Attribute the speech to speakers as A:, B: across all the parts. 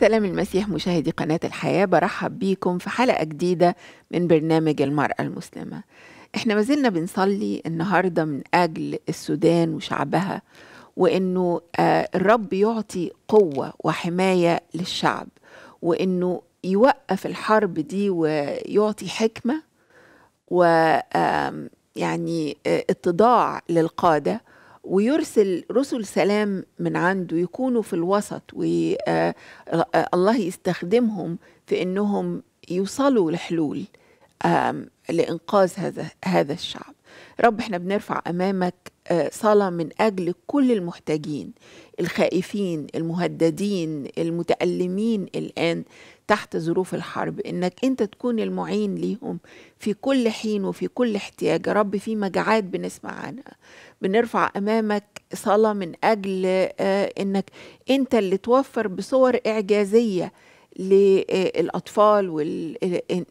A: سلام المسيح مشاهدي قناة الحياة برحب بيكم في حلقة جديدة من برنامج المرأة المسلمة احنا ما زلنا بنصلي النهاردة من أجل السودان وشعبها وإنه آه، الرب يعطي قوة وحماية للشعب وإنه يوقف الحرب دي ويعطي حكمة ويعني آه، اتضاع للقادة ويرسل رسل سلام من عنده يكونوا في الوسط والله آه، آه، يستخدمهم في انهم يوصلوا لحلول لانقاذ هذا هذا الشعب رب احنا بنرفع امامك آه، صلاه من اجل كل المحتاجين الخائفين المهددين المتالمين الان تحت ظروف الحرب انك انت تكون المعين ليهم في كل حين وفي كل احتياج يا رب في مجاعات بنسمع عنها بنرفع امامك صلاه من اجل آه، انك انت اللي توفر بصور اعجازيه للاطفال آه،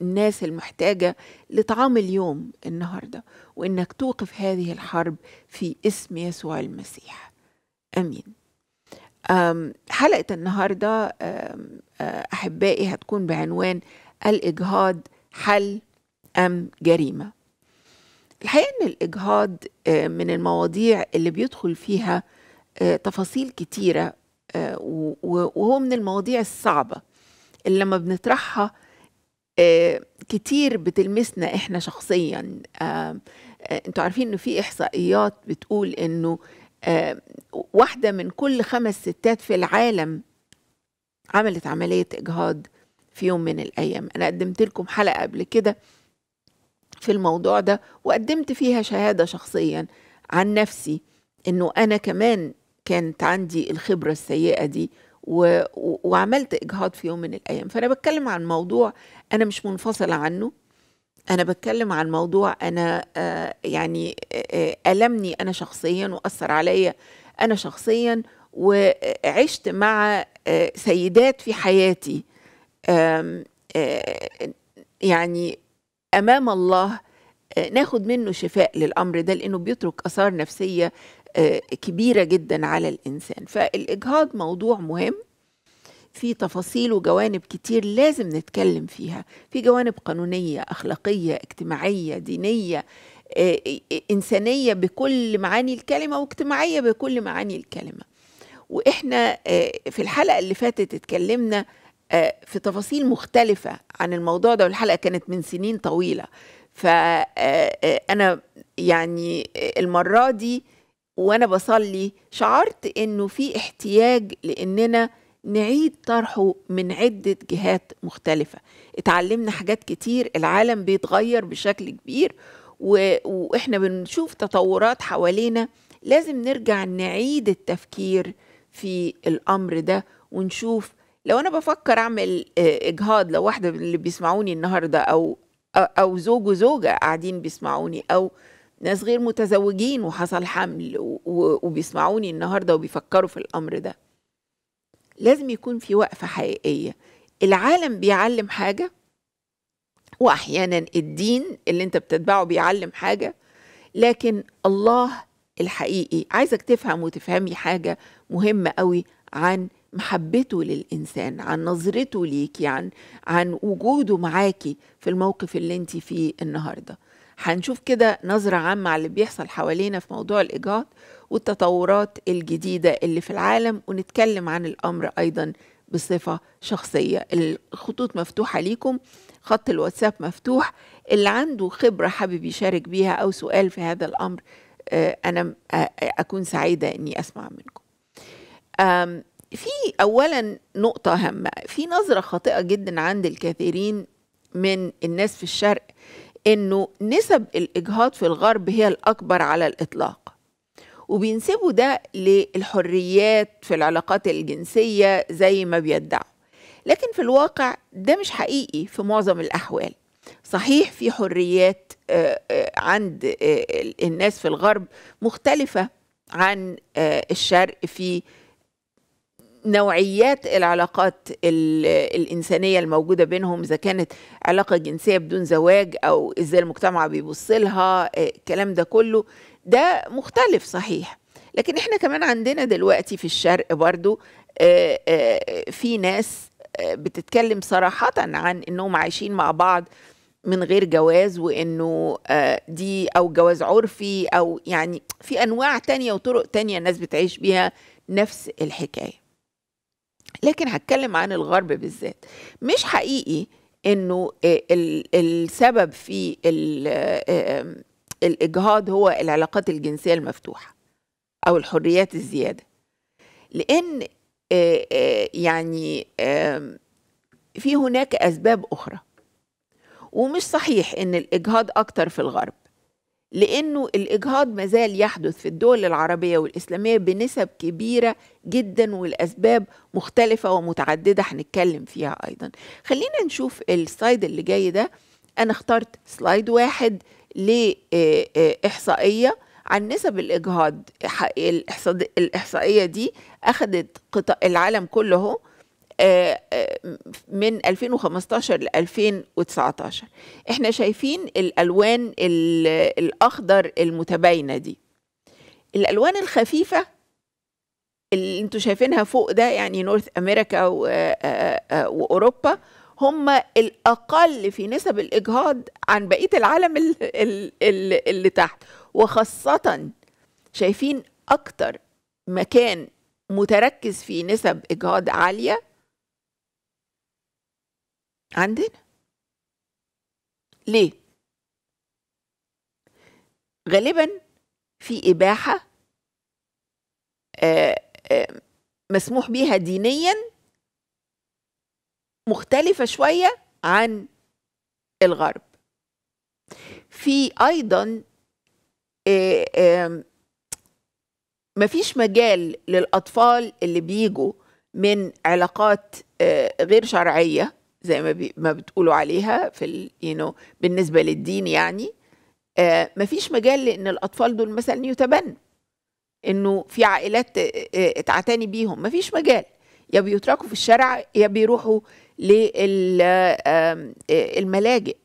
A: والناس آه، المحتاجه لطعام اليوم النهارده وانك توقف هذه الحرب في اسم يسوع المسيح امين حلقه النهارده احبائي هتكون بعنوان الاجهاض حل ام جريمه الحقيقة إن الإجهاض آه، من المواضيع اللي بيدخل فيها آه، تفاصيل كتيرة آه، وهو من المواضيع الصعبة اللي لما بنطرحها كتير بتلمسنا إحنا شخصيا أنتوا عارفين إنه في إحصائيات بتقول إنه واحدة من كل خمس ستات في العالم عملت عملية إجهاض في يوم من الأيام أنا قدمت لكم حلقة قبل كده في الموضوع ده وقدمت فيها شهادة شخصيا عن نفسي انه انا كمان كانت عندي الخبرة السيئة دي و... وعملت اجهاض في يوم من الايام فانا بتكلم عن موضوع انا مش منفصلة عنه انا بتكلم عن موضوع انا آه يعني آه, آه، المني انا شخصيا واثر عليا انا شخصيا وعشت مع آه سيدات في حياتي آه، يعني امام الله آه، ناخد منه شفاء للامر ده لانه بيترك اثار نفسيه آه، كبيره جدا على الانسان فالاجهاض موضوع مهم في تفاصيل وجوانب كتير لازم نتكلم فيها في جوانب قانونيه اخلاقيه اجتماعيه دينيه آه، انسانيه بكل معاني الكلمه واجتماعيه بكل معاني الكلمه واحنا في الحلقه اللي فاتت اتكلمنا آه، في تفاصيل مختلفة عن الموضوع ده والحلقة كانت من سنين طويلة فأنا آه، آه، يعني المرة دي وأنا بصلي شعرت إنه في احتياج لإننا نعيد طرحه من عدة جهات مختلفة اتعلمنا حاجات كتير العالم بيتغير بشكل كبير و... وإحنا بنشوف تطورات حوالينا لازم نرجع نعيد التفكير في الأمر ده ونشوف لو انا بفكر اعمل آه، اجهاض لو واحده من اللي بيسمعوني النهارده او او زوج وزوجه قاعدين بيسمعوني او ناس غير متزوجين وحصل حمل وبيسمعوني النهارده وبيفكروا في الامر ده لازم يكون في وقفه حقيقيه العالم بيعلم حاجه واحيانا الدين اللي انت بتتبعه بيعلم حاجه لكن الله الحقيقي عايزك تفهم وتفهمي حاجه مهمه قوي عن محبته للإنسان عن نظرته ليكي يعني عن عن وجوده معاكي في الموقف اللي انت فيه النهارده هنشوف كده نظرة عامة على اللي بيحصل حوالينا في موضوع الإيجاد والتطورات الجديدة اللي في العالم ونتكلم عن الأمر أيضا بصفة شخصية الخطوط مفتوحة ليكم خط الواتساب مفتوح اللي عنده خبرة حابب يشارك بيها أو سؤال في هذا الأمر آه، أنا آه، أكون سعيدة أني أسمع منكم في اولا نقطه هامه في نظره خاطئه جدا عند الكثيرين من الناس في الشرق انه نسب الاجهاض في الغرب هي الاكبر على الاطلاق وبينسبوا ده للحريات في العلاقات الجنسيه زي ما بيدعوا لكن في الواقع ده مش حقيقي في معظم الاحوال صحيح في حريات آه، آه، عند آه، الناس في الغرب مختلفه عن الشرق في نوعيات العلاقات الإنسانية الموجودة بينهم إذا كانت علاقة جنسية بدون زواج أو إزاي المجتمع بيبص لها آه، الكلام ده كله ده مختلف صحيح لكن إحنا كمان عندنا دلوقتي في الشرق برضو آه، آه، في ناس بتتكلم صراحة عن إنهم عايشين مع بعض من غير جواز وانه دي او جواز عرفي او يعني في انواع تانية وطرق تانية الناس بتعيش بيها نفس الحكايه لكن هتكلم عن الغرب بالذات مش حقيقي انه آه، السبب في آه، الاجهاض هو العلاقات الجنسيه المفتوحه او الحريات الزياده لان آه، يعني في هناك اسباب اخرى ومش صحيح ان الاجهاض اكتر في الغرب لأنه الإجهاض ما زال يحدث في الدول العربية والإسلامية بنسب كبيرة جدا والأسباب مختلفة ومتعددة هنتكلم فيها أيضا خلينا نشوف السلايد اللي جاي ده أنا اخترت سلايد واحد لإحصائية آه، آه، عن نسب الإجهاض الإحصائية دي أخذت العالم كله آه، آه، من 2015 ل 2019 احنا شايفين الالوان الاخضر المتباينه دي الالوان الخفيفه اللي انتم شايفينها فوق ده يعني نورث امريكا آه، واوروبا هم الاقل في نسب الاجهاض عن بقيه العالم اللي, تحت وخاصه شايفين اكتر مكان متركز في نسب اجهاض عاليه عندنا ليه غالبا في إباحة آآ آه، آآ آه، مسموح بيها دينيا مختلفة شوية عن الغرب في أيضا آه، ما مفيش مجال للأطفال اللي بيجوا من علاقات غير شرعية زي ما بي ما بتقولوا عليها في ال... you know بالنسبه للدين يعني آه فيش مجال لان الاطفال دول مثلا يتبنوا انه في عائلات آه، آه، تعتني بيهم ما فيش مجال يا بيتركوا في الشارع يا بيروحوا للملاجئ آه،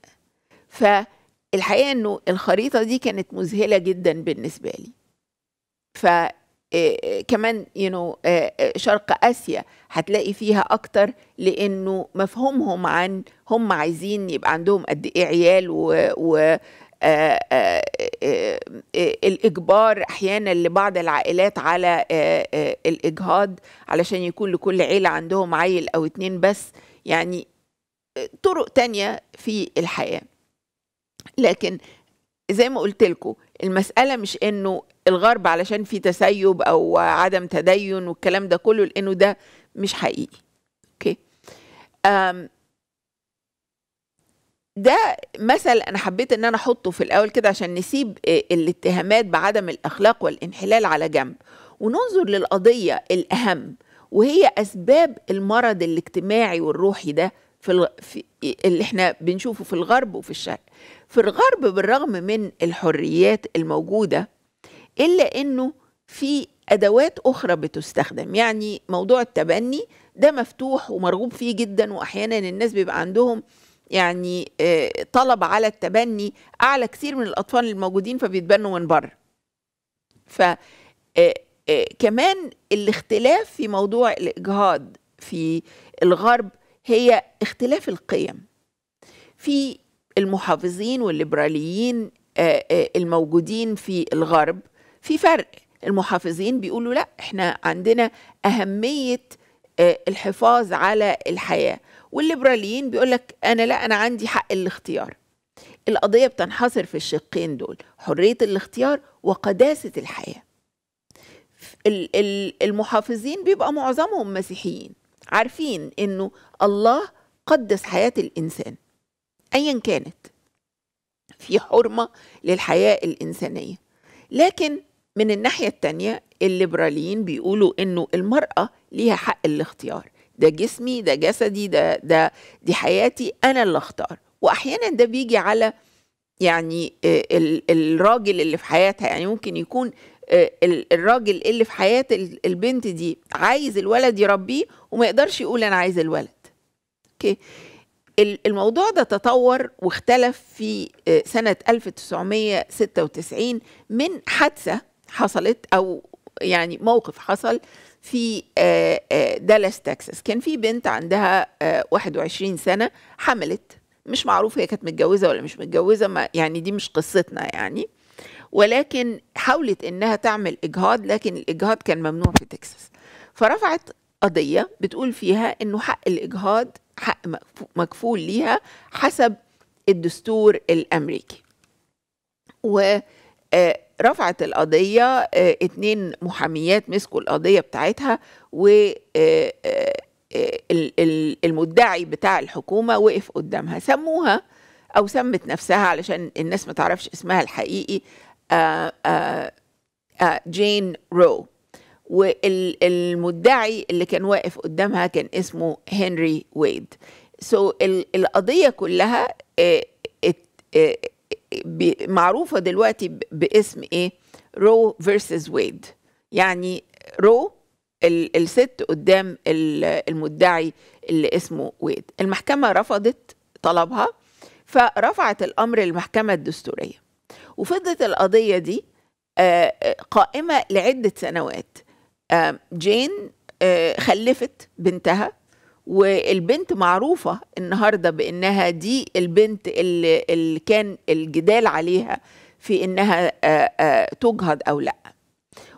A: فالحقيقه انه الخريطه دي كانت مذهله جدا بالنسبه لي ف آه، آه، كمان يو you know آه، شرق اسيا هتلاقي فيها اكتر لانه مفهومهم عن هم عايزين يبقى عندهم قد ايه عيال و, و آآ آآ آآ الإجبار أحيانا لبعض العائلات على الإجهاض علشان يكون لكل عيلة عندهم عيل أو اتنين بس يعني طرق تانية في الحياة لكن زي ما قلت لكم المسألة مش إنه الغرب علشان في تسيب او عدم تدين والكلام ده كله لانه ده مش حقيقي اوكي ده مثل انا حبيت ان انا احطه في الاول كده عشان نسيب آه، الاتهامات بعدم الاخلاق والانحلال على جنب وننظر للقضيه الاهم وهي اسباب المرض الاجتماعي والروحي ده في اللي احنا بنشوفه في الغرب وفي الشرق في الغرب بالرغم من الحريات الموجوده الا انه في ادوات اخرى بتستخدم يعني موضوع التبني ده مفتوح ومرغوب فيه جدا واحيانا الناس بيبقى عندهم يعني آه، طلب على التبني اعلى كثير من الاطفال الموجودين فبيتبنوا من بره ف آه، آه، كمان الاختلاف في موضوع الاجهاض في الغرب هي اختلاف القيم في المحافظين والليبراليين الموجودين في الغرب في فرق المحافظين بيقولوا لا احنا عندنا أهمية آه، الحفاظ على الحياة والليبراليين بيقولك أنا لا أنا عندي حق الاختيار القضية بتنحصر في الشقين دول حرية الاختيار وقداسة الحياة المحافظين بيبقى معظمهم مسيحيين عارفين انه الله قدس حياة الإنسان أيا كانت في حرمة للحياة الإنسانية لكن من الناحية التانية الليبراليين بيقولوا إنه المرأة ليها حق الاختيار ده جسمي ده جسدي ده ده دي حياتي أنا اللي أختار وأحيانا ده بيجي على يعني آه، الراجل اللي في حياتها يعني ممكن يكون آه، الراجل اللي في حياة البنت دي عايز الولد يربيه وما يقدرش يقول أنا عايز الولد أوكي الموضوع ده تطور واختلف في آه، سنة 1996 من حادثة حصلت او يعني موقف حصل في آه، آه، دالاس تكساس كان في بنت عندها 21 آه، سنه حملت مش معروف هي كانت متجوزه ولا مش متجوزه ما يعني دي مش قصتنا يعني ولكن حاولت انها تعمل اجهاض لكن الاجهاض كان ممنوع في تكساس فرفعت قضيه بتقول فيها انه حق الاجهاض حق مكفول ليها حسب الدستور الامريكي و رفعت القضية آه، اتنين محاميات مسكوا القضية بتاعتها و آه، آه، المدعي بتاع الحكومة وقف قدامها سموها أو سمت نفسها علشان الناس ما تعرفش اسمها الحقيقي جين رو والمدعي اللي كان واقف قدامها كان اسمه هنري ويد سو so القضية كلها معروفه دلوقتي باسم ايه رو فيرسز ويد يعني رو الست قدام المدعي اللي اسمه ويد المحكمه رفضت طلبها فرفعت الامر للمحكمه الدستوريه وفضلت القضيه دي آه، قائمه لعده سنوات جين آه، خلفت بنتها والبنت معروفة النهاردة بأنها دي البنت اللي, اللي كان الجدال عليها في أنها تجهض أو لأ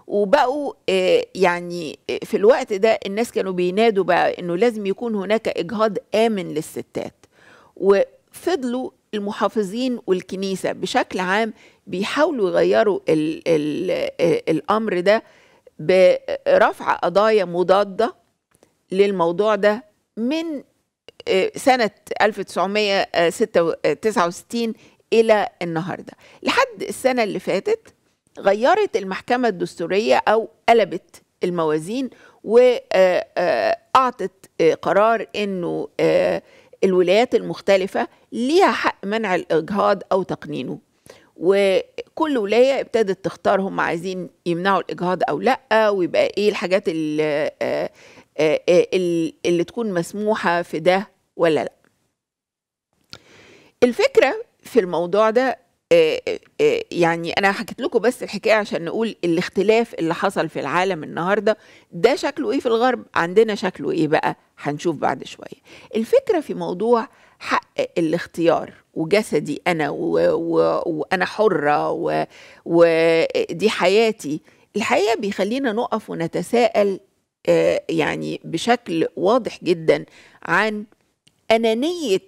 A: وبقوا يعني في الوقت ده الناس كانوا بينادوا بقى أنه لازم يكون هناك إجهاض آمن للستات وفضلوا المحافظين والكنيسة بشكل عام بيحاولوا يغيروا الـ الـ الأمر ده برفع قضايا مضادة للموضوع ده من آه، سنة 1969 إلى النهاردة لحد السنة اللي فاتت غيرت المحكمة الدستورية أو قلبت الموازين وأعطت آه، آه، قرار أنه الولايات المختلفة ليها حق منع الإجهاض أو تقنينه وكل ولاية ابتدت تختار هم عايزين يمنعوا الإجهاض أو لأ ويبقى إيه الحاجات اللي آه، آه، اللي تكون مسموحة في ده ولا لا الفكرة في الموضوع ده آه، يعني أنا حكيت لكم بس الحكاية عشان نقول الاختلاف اللي حصل في العالم النهاردة ده شكله إيه في الغرب عندنا شكله إيه بقى هنشوف بعد شوية الفكرة في موضوع حق الاختيار وجسدي أنا وأنا حرة ودي حياتي الحقيقة بيخلينا نقف ونتساءل آه، يعني بشكل واضح جدا عن انانيه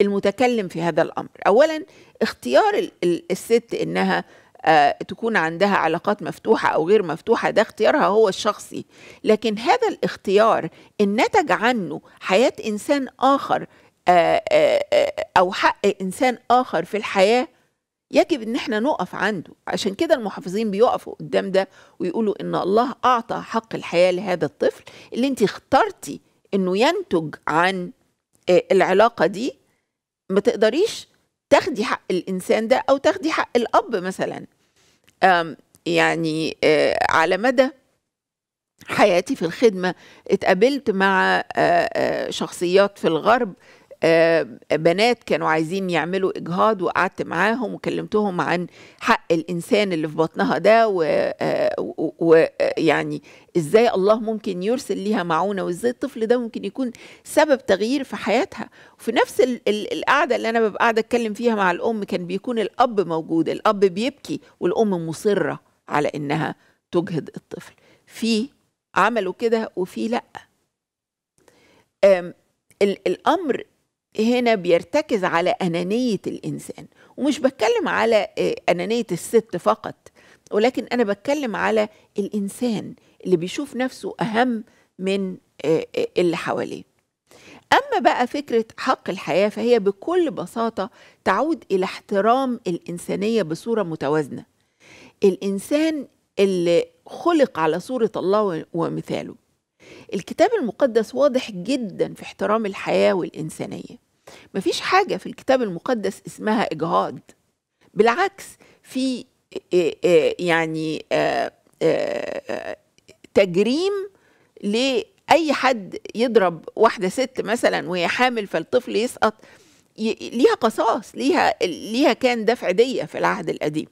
A: المتكلم في هذا الامر اولا اختيار الست انها آه، تكون عندها علاقات مفتوحه او غير مفتوحه ده اختيارها هو الشخصي لكن هذا الاختيار ان نتج عنه حياه انسان اخر آه، او حق انسان اخر في الحياه يجب ان احنا نقف عنده عشان كده المحافظين بيقفوا قدام ده ويقولوا ان الله اعطى حق الحياه لهذا الطفل اللي انت اخترتي انه ينتج عن آه، العلاقه دي ما تقدريش تاخدي حق الانسان ده او تاخدي حق الاب مثلا يعني آه، على مدى حياتي في الخدمه اتقابلت مع آه، شخصيات في الغرب آه، بنات كانوا عايزين يعملوا اجهاض وقعدت معاهم وكلمتهم عن حق الانسان اللي في بطنها ده ويعني آه، ازاي الله ممكن يرسل ليها معونه وازاي الطفل ده ممكن يكون سبب تغيير في حياتها وفي نفس القعده اللي انا ببقى قاعده اتكلم فيها مع الام كان بيكون الاب موجود الاب بيبكي والام مصره على انها تجهض الطفل في عملوا كده وفي لا الامر هنا بيرتكز على أنانية الإنسان ومش بتكلم على آه، أنانية الست فقط ولكن أنا بتكلم على الإنسان اللي بيشوف نفسه أهم من آه، آه، اللي حواليه أما بقى فكرة حق الحياة فهي بكل بساطة تعود إلى احترام الإنسانية بصورة متوازنة الإنسان اللي خلق على صورة الله ومثاله الكتاب المقدس واضح جدا في احترام الحياة والإنسانية مفيش حاجة في الكتاب المقدس اسمها إجهاض بالعكس في يعني تجريم لأي حد يضرب واحدة ست مثلا وهي حامل فالطفل يسقط ليها قصاص ليها ليها كان دفع دية في العهد القديم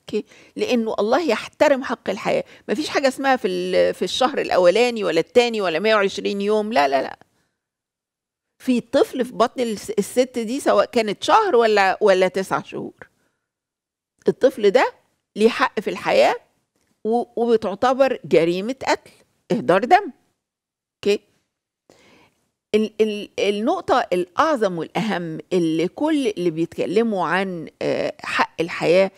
A: اوكي لانه الله يحترم حق الحياه مفيش حاجه اسمها في في الشهر الاولاني ولا الثاني ولا 120 يوم لا لا لا في طفل في بطن الست دي سواء كانت شهر ولا ولا تسع شهور الطفل ده ليه حق في الحياه وبتعتبر جريمه قتل اهدار دم اوكي ال ال النقطة الأعظم والأهم اللي كل اللي بيتكلموا عن آه، حق الحياة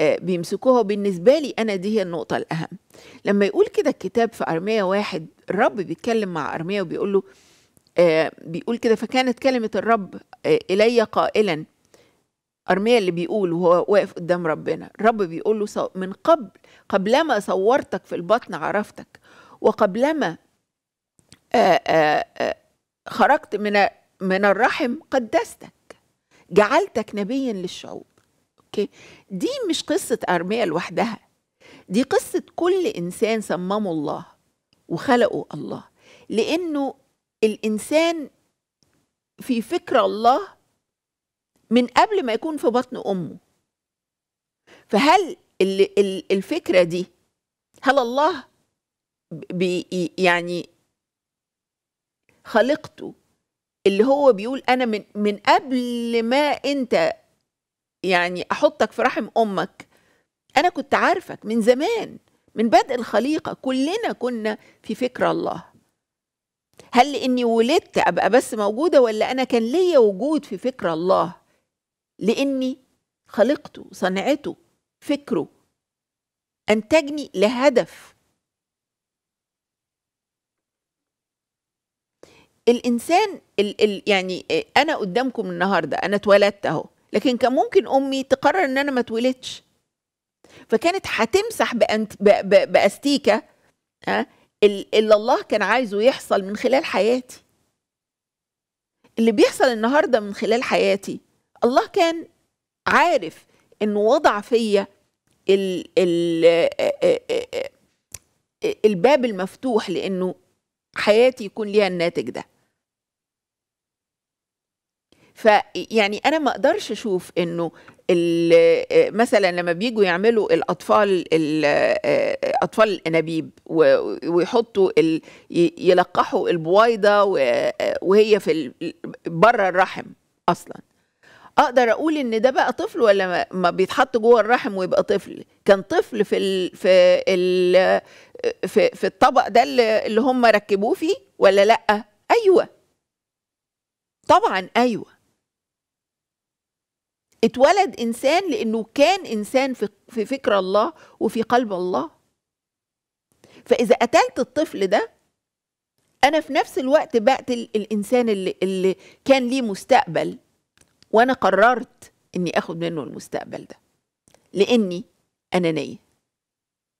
A: آه، بيمسكوها بالنسبة لي أنا دي هي النقطة الأهم لما يقول كده الكتاب في أرمية واحد الرب بيتكلم مع أرمية وبيقول له آه، بيقول كده فكانت كلمة الرب آه، إلي قائلا أرميا اللي بيقول وهو واقف قدام ربنا الرب بيقول له من قبل قبلما صورتك في البطن عرفتك وقبلما آه، خرجت من من الرحم قدستك جعلتك نبيا للشعوب اوكي دي مش قصة أرميا لوحدها دي قصة كل إنسان صممه الله وخلقه الله لأنه الانسان في فكر الله من قبل ما يكون في بطن امه فهل الفكره دي هل الله بي يعني خلقته اللي هو بيقول انا من من قبل ما انت يعني احطك في رحم امك انا كنت عارفك من زمان من بدء الخليقه كلنا كنا في فكر الله هل لاني ولدت ابقى بس موجوده ولا انا كان ليا وجود في فكر الله لاني خلقته صنعته فكره انتجني لهدف الانسان ال ال يعني انا قدامكم النهارده انا اتولدت اهو لكن كان ممكن امي تقرر ان انا ما اتولدش فكانت هتمسح بأستيكة أه اللي الله كان عايزه يحصل من خلال حياتي اللي بيحصل النهارده من خلال حياتي الله كان عارف انه وضع فيا الباب المفتوح لانه حياتي يكون ليها الناتج ده فيعني انا ما اقدرش اشوف انه مثلا لما بيجوا يعملوا الاطفال اطفال الانابيب ويحطوا يلقحوا البويضه وهي في بره الرحم اصلا اقدر اقول ان ده بقى طفل ولا ما بيتحط جوه الرحم ويبقى طفل كان طفل في الـ في الـ في, في الطبق ده اللي هم ركبوه فيه ولا لا ايوه طبعا ايوه اتولد انسان لانه كان انسان في في فكر الله وفي قلب الله فاذا قتلت الطفل ده انا في نفس الوقت بقتل الانسان اللي اللي كان ليه مستقبل وانا قررت اني اخد منه المستقبل ده لاني انانيه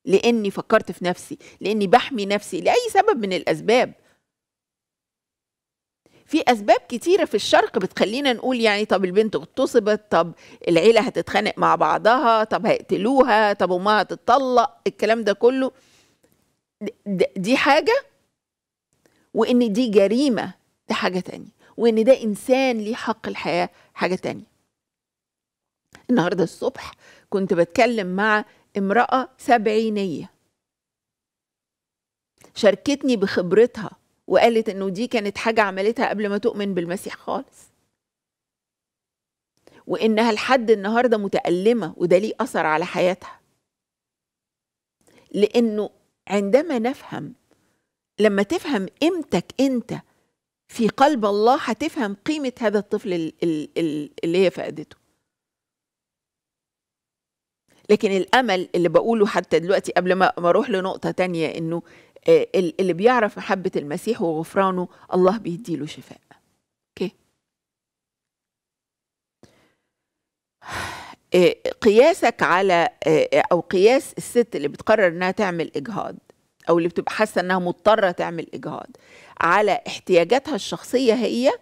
A: لاني فكرت في نفسي لاني بحمي نفسي لاي سبب من الاسباب في اسباب كتيره في الشرق بتخلينا نقول يعني طب البنت اغتصبت طب العيله هتتخانق مع بعضها طب هيقتلوها طب امها هتطلق الكلام ده كله دي حاجه وان دي جريمه دي حاجه تانية وان ده انسان ليه حق الحياه حاجه تانية النهارده الصبح كنت بتكلم مع امراه سبعينيه شاركتني بخبرتها وقالت انه دي كانت حاجه عملتها قبل ما تؤمن بالمسيح خالص وانها لحد النهارده متالمه وده ليه اثر على حياتها لانه عندما نفهم لما تفهم قيمتك انت في قلب الله هتفهم قيمه هذا الطفل اللي هي فقدته لكن الامل اللي بقوله حتى دلوقتي قبل ما اروح لنقطه تانية انه آه، اللي بيعرف محبة المسيح وغفرانه الله بيديله شفاء اوكي آه، قياسك على آه، او قياس الست اللي بتقرر انها تعمل اجهاض او اللي بتبقى حاسه انها مضطره تعمل اجهاض على احتياجاتها الشخصيه هي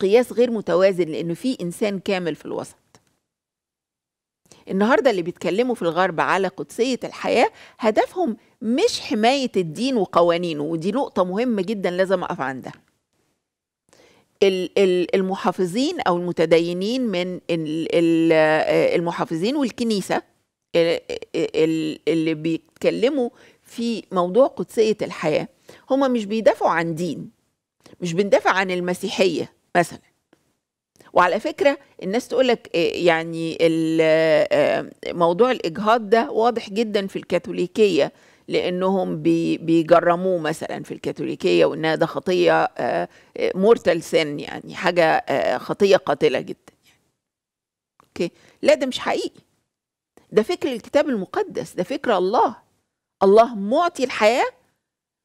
A: قياس غير متوازن لانه في انسان كامل في الوسط النهارده اللي بيتكلموا في الغرب على قدسيه الحياه هدفهم مش حماية الدين وقوانينه ودي نقطة مهمة جدا لازم أقف عندها المحافظين أو المتدينين من آه، المحافظين والكنيسة آه، آه، اللي بيتكلموا في موضوع قدسية الحياة هما مش بيدافعوا عن دين مش بندافع عن المسيحية مثلا وعلى فكرة الناس تقولك يعني موضوع الإجهاض ده واضح جدا في الكاثوليكية لانهم بي بيجرموه مثلا في الكاثوليكيه وانها ده خطيه مورتال آه، سن آه، يعني حاجه آه، خطيه قاتله جدا يعني. اوكي لا ده مش حقيقي ده فكر الكتاب المقدس ده فكر الله الله معطي الحياه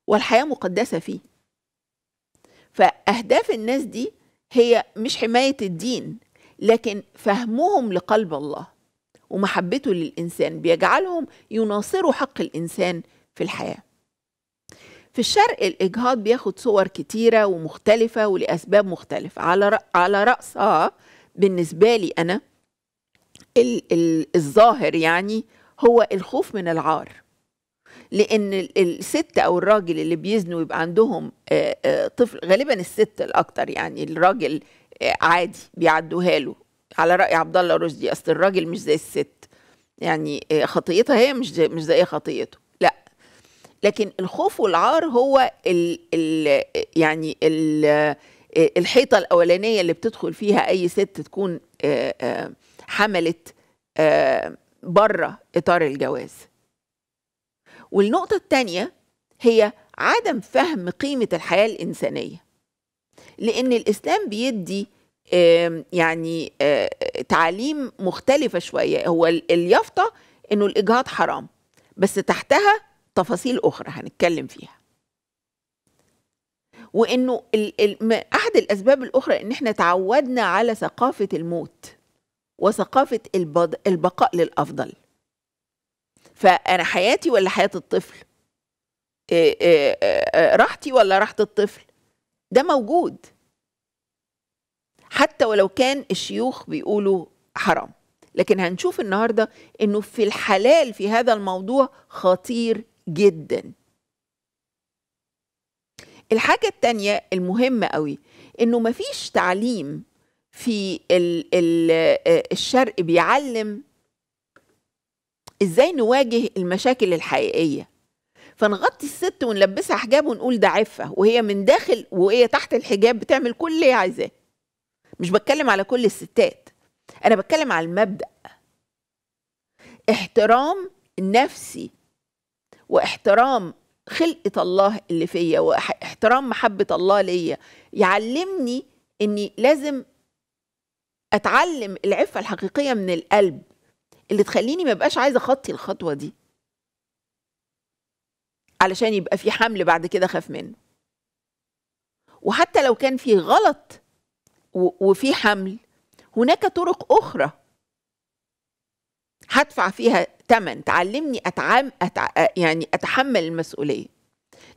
A: والحياه مقدسه فيه فاهداف الناس دي هي مش حمايه الدين لكن فهمهم لقلب الله ومحبته للإنسان بيجعلهم يناصروا حق الإنسان في الحياة في الشرق الإجهاض بياخد صور كتيرة ومختلفة ولأسباب مختلفة على على رأسها آه، بالنسبة لي أنا ال ال الظاهر يعني هو الخوف من العار لأن الست أو الراجل اللي بيزنوا يبقى عندهم آه، آه، طفل غالبا الست الأكتر يعني الراجل عادي بيعدوها له على راي عبد الله رشدي اصل الراجل مش زي الست يعني آه، خطيتها هي مش زي مش زي خطيته لا لكن الخوف والعار هو ال ال يعني ال آه، الحيطه الاولانيه اللي بتدخل فيها اي ست تكون آه، حملت بره اطار الجواز والنقطه الثانيه هي عدم فهم قيمه الحياه الانسانيه لان الاسلام بيدي يعني تعاليم مختلفة شوية هو اليافطة إنه الإجهاض حرام بس تحتها تفاصيل أخرى هنتكلم فيها وإنه أحد الأسباب الأخرى إن إحنا تعودنا على ثقافة الموت وثقافة البقاء للأفضل فأنا حياتي ولا حياة الطفل راحتي ولا راحة الطفل ده موجود حتى ولو كان الشيوخ بيقولوا حرام لكن هنشوف النهارده انه في الحلال في هذا الموضوع خطير جدا الحاجة الثانية المهمة قوي انه مفيش تعليم في الـ الـ الشرق بيعلم ازاي نواجه المشاكل الحقيقية فنغطي الست ونلبسها حجاب ونقول ده عفة وهي من داخل وهي تحت الحجاب بتعمل كل اللي هي عايزاه مش بتكلم على كل الستات انا بتكلم على المبدا احترام نفسي واحترام خلقة الله اللي فيا واحترام محبة الله ليا يعلمني اني لازم اتعلم العفة الحقيقية من القلب اللي تخليني ما بقاش عايزة اخطي الخطوة دي علشان يبقى في حمل بعد كده خاف منه وحتى لو كان في غلط وفي حمل هناك طرق أخرى هدفع فيها تمن تعلمني أتعام أتع... يعني أتحمل المسؤولية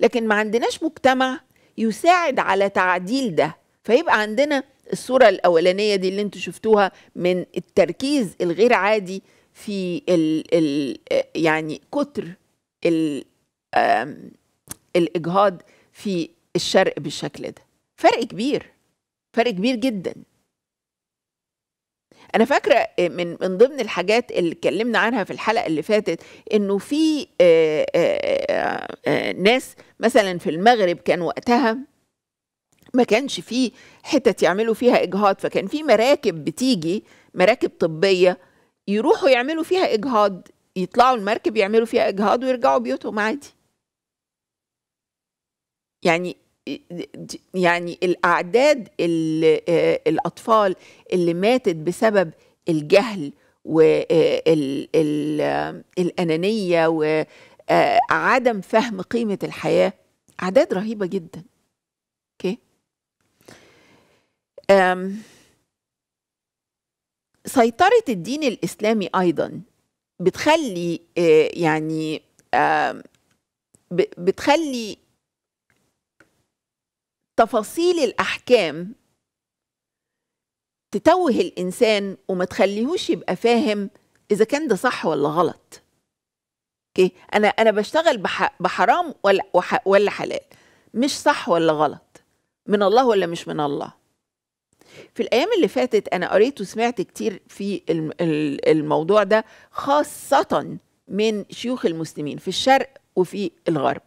A: لكن ما عندناش مجتمع يساعد على تعديل ده فيبقى عندنا الصورة الأولانية دي اللي انتوا شفتوها من التركيز الغير عادي في ال ال يعني كتر ال الإجهاض في الشرق بالشكل ده فرق كبير فرق كبير جدا انا فاكره من من ضمن الحاجات اللي اتكلمنا عنها في الحلقه اللي فاتت انه في آه، آه، آه، ناس مثلا في المغرب كان وقتها ما كانش في حتت يعملوا فيها اجهاض فكان في مراكب بتيجي مراكب طبيه يروحوا يعملوا فيها اجهاض يطلعوا المركب يعملوا فيها اجهاض ويرجعوا بيوتهم عادي يعني يعني الاعداد آه، الاطفال اللي ماتت بسبب الجهل والانانيه آه، وعدم آه، فهم قيمه الحياه اعداد رهيبه جدا اوكي سيطره الدين الاسلامي ايضا بتخلي يعني بتخلي تفاصيل الأحكام تتوه الإنسان وما تخليهوش يبقى فاهم إذا كان ده صح ولا غلط اوكي انا انا بشتغل بح بحرام ولا ولا حلال مش صح ولا غلط من الله ولا مش من الله في الايام اللي فاتت انا قريت وسمعت كتير في الموضوع ده خاصه من شيوخ المسلمين في الشرق وفي الغرب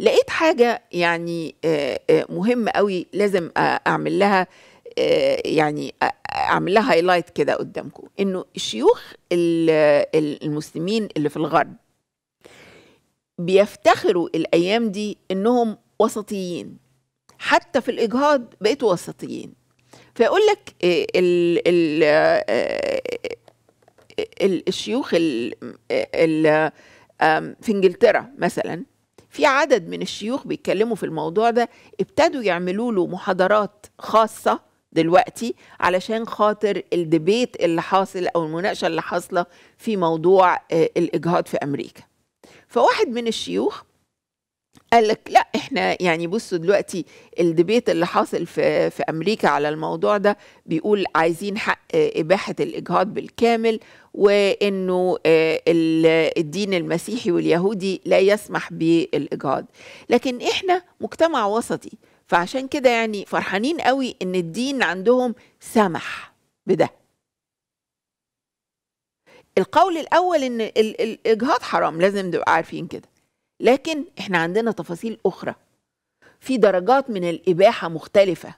A: لقيت حاجة يعني آه، آه، مهمة قوي لازم آه، أعمل لها يعني أعمل لها هايلايت كده قدامكم إنه الشيوخ المسلمين اللي في الغرب بيفتخروا الأيام دي إنهم وسطيين حتى في الإجهاض بقيتوا وسطيين فيقول لك الشيوخ في انجلترا مثلا في عدد من الشيوخ بيتكلموا في الموضوع ده ابتدوا يعملوا له محاضرات خاصة دلوقتي علشان خاطر الدبيت اللي حاصل أو المناقشة اللي حاصلة في موضوع آه، الإجهاض في أمريكا فواحد من الشيوخ قال لك لا احنا يعني بصوا دلوقتي الدبيت اللي حاصل في في امريكا على الموضوع ده بيقول عايزين حق آه، اباحه الاجهاض بالكامل وانه آه، الدين المسيحي واليهودي لا يسمح بالاجهاض لكن احنا مجتمع وسطي فعشان كده يعني فرحانين قوي ان الدين عندهم سمح بده القول الاول ان الاجهاض حرام لازم نبقى عارفين كده لكن احنا عندنا تفاصيل اخرى في درجات من الاباحه مختلفه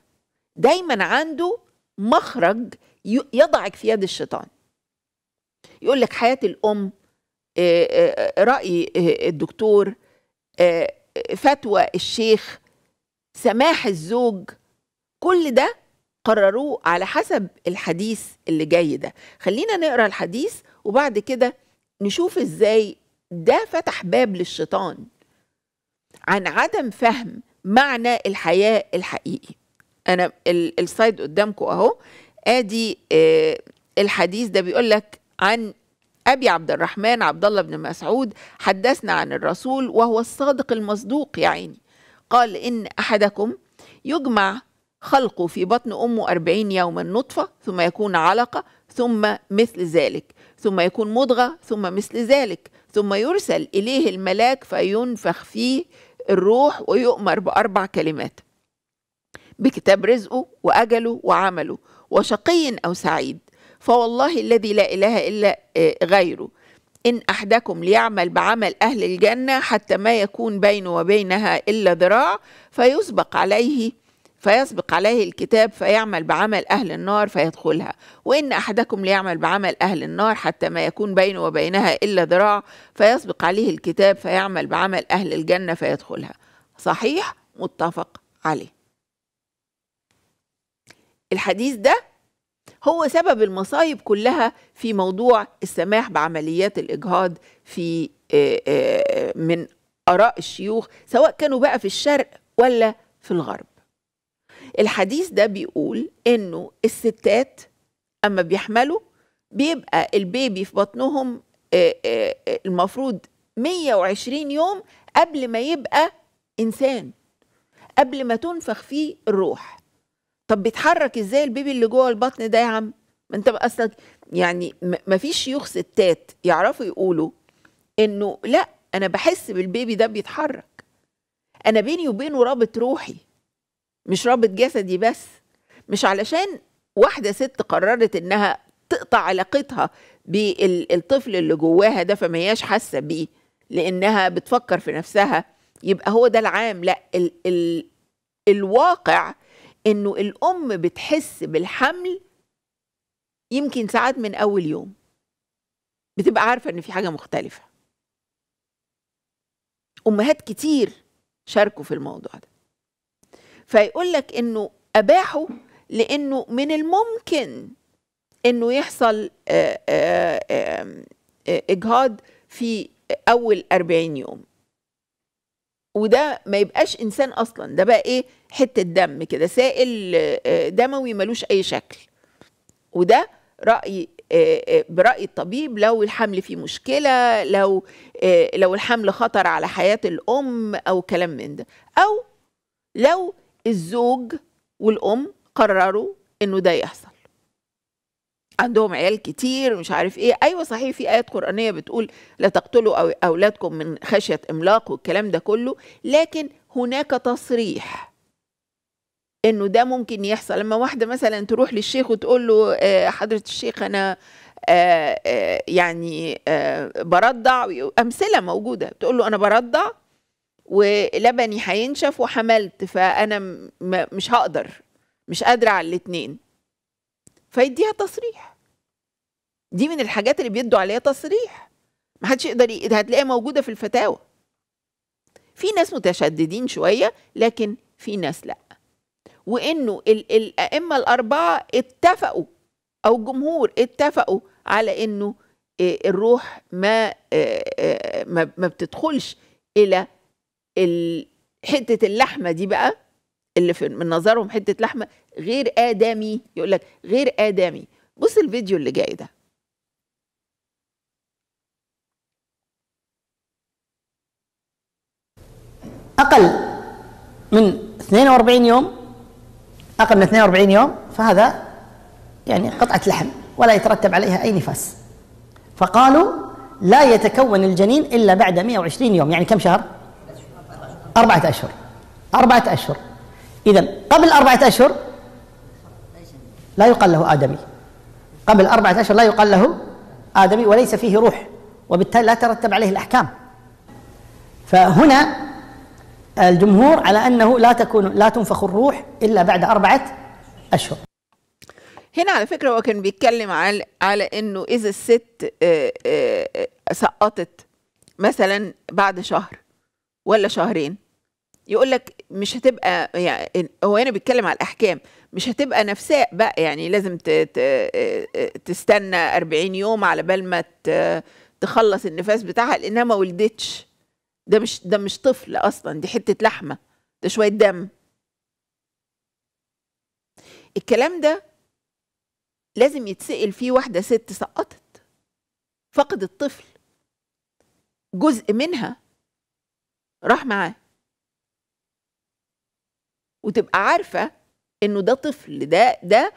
A: دايما عنده مخرج يضعك في يد الشيطان يقول لك حياه الام آه، آه، راي آه، الدكتور فتوى الشيخ سماح الزوج كل ده قرروه على حسب الحديث اللي جاي ده خلينا نقرا الحديث وبعد كده نشوف ازاي ده فتح باب للشيطان عن عدم فهم معنى الحياة الحقيقي أنا السايد قدامكم أهو آدي الحديث ده بيقول لك عن ابي عبد الرحمن عبد الله بن مسعود حدثنا عن الرسول وهو الصادق المصدوق يا عيني قال ان احدكم يجمع خلقه في بطن امه أربعين يوما نطفه ثم يكون علقه ثم مثل ذلك ثم يكون مضغه ثم مثل ذلك ثم يرسل اليه الملاك فينفخ فيه الروح ويؤمر باربع كلمات بكتاب رزقه واجله وعمله وشقي او سعيد فوالله الذي لا إله إلا آه، غيره إن أحدكم ليعمل بعمل أهل الجنة حتى ما يكون بينه وبينها إلا ذراع فيسبق عليه فيسبق عليه الكتاب فيعمل بعمل أهل النار فيدخلها وإن أحدكم ليعمل بعمل أهل النار حتى ما يكون بينه وبينها إلا ذراع فيسبق عليه الكتاب فيعمل بعمل أهل الجنة فيدخلها صحيح متفق عليه الحديث ده هو سبب المصايب كلها في موضوع السماح بعمليات الإجهاض في من آراء الشيوخ سواء كانوا بقى في الشرق ولا في الغرب الحديث ده بيقول إنه الستات أما بيحملوا بيبقى البيبي في بطنهم المفروض 120 يوم قبل ما يبقى إنسان قبل ما تنفخ فيه الروح طب بيتحرك ازاي البيبي اللي جوه البطن ده يا عم ما انت اصلا يعني ما فيش شيوخ ستات يعرفوا يقولوا انه لا انا بحس بالبيبي ده بيتحرك انا بيني وبينه رابط روحي مش رابط جسدي بس مش علشان واحده ست قررت انها تقطع علاقتها بالطفل اللي جواها ده فما هياش حاسه بيه لانها بتفكر في نفسها يبقى هو ده العام لا ال ال الواقع انه الام بتحس بالحمل يمكن ساعات من اول يوم بتبقى عارفه ان في حاجه مختلفه امهات كتير شاركوا في الموضوع ده فيقول لك انه اباحوا لانه من الممكن انه يحصل آه، آه، آه، اجهاض في اول 40 يوم وده ما يبقاش انسان اصلا ده بقى ايه حته دم كده سائل آه، دموي ملوش اي شكل وده راي آه، آه، براي الطبيب لو الحمل فيه مشكله لو لو الحمل خطر على حياه الام او كلام من ده او لو الزوج والام قرروا انه ده يحصل عندهم عيال كتير مش عارف ايه ايوه صحيح في ايات قرانيه بتقول لا تقتلوا اولادكم من خشيه املاق والكلام ده كله لكن هناك تصريح انه ده ممكن يحصل لما واحده مثلا تروح للشيخ وتقول له آه، حضره الشيخ انا آه، آه، يعني برضع امثله موجوده تقول له انا برضع ولبني هينشف وحملت فانا مش هقدر مش قادره على الاثنين فيديها تصريح دي من الحاجات اللي بيدوا عليها تصريح ما حدش يقدر هتلاقيها موجوده في الفتاوى في ناس متشددين شويه لكن في ناس لا وانه الائمه الاربعه اتفقوا او الجمهور اتفقوا على انه آه، الروح آه، آه، ما ما بتدخلش الى حته اللحمه دي بقى اللي في من نظرهم حته لحمه غير ادمي يقول لك غير ادمي بص الفيديو اللي جاي ده
B: أقل من 42 يوم أقل من 42 يوم فهذا يعني قطعة لحم ولا يترتب عليها أي نفاس فقالوا لا يتكون الجنين إلا بعد 120 يوم يعني كم شهر؟ أربعة أشهر أربعة أشهر إذا قبل أربعة أشهر لا يقال له آدمي قبل أربعة أشهر لا يقال له آدمي وليس فيه روح وبالتالي لا ترتب عليه الأحكام فهنا الجمهور على انه لا تكون لا تنفخ الروح الا بعد اربعه اشهر
A: هنا على فكره هو كان بيتكلم على على انه اذا الست آه، آه، سقطت مثلا بعد شهر ولا شهرين يقول لك مش هتبقى يعني هو هنا بيتكلم على الاحكام مش هتبقى نفساء بقى يعني لازم آه، تستنى 40 يوم على بال ما تخلص النفاس بتاعها لانها ما ولدتش ده مش ده مش طفل اصلا دي حته لحمه ده شويه دم الكلام ده لازم يتسأل فيه واحده ست سقطت فقدت طفل جزء منها راح معاه وتبقى عارفه انه ده طفل ده ده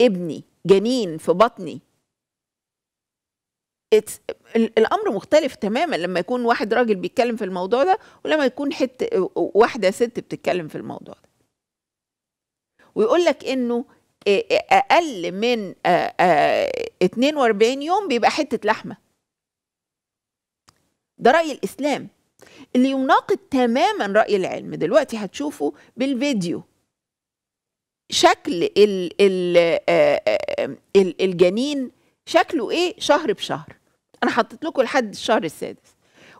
A: ابني جنين في بطني الامر مختلف تماما لما يكون واحد راجل بيتكلم في الموضوع ده ولما يكون حت واحده ست بتتكلم في الموضوع ده ويقول لك انه اقل من 42 يوم بيبقى حته لحمه ده راي الاسلام اللي يناقض تماما راي العلم دلوقتي هتشوفوا بالفيديو شكل ال ال الجنين شكله ايه شهر بشهر انا حطيت لكم لحد الشهر السادس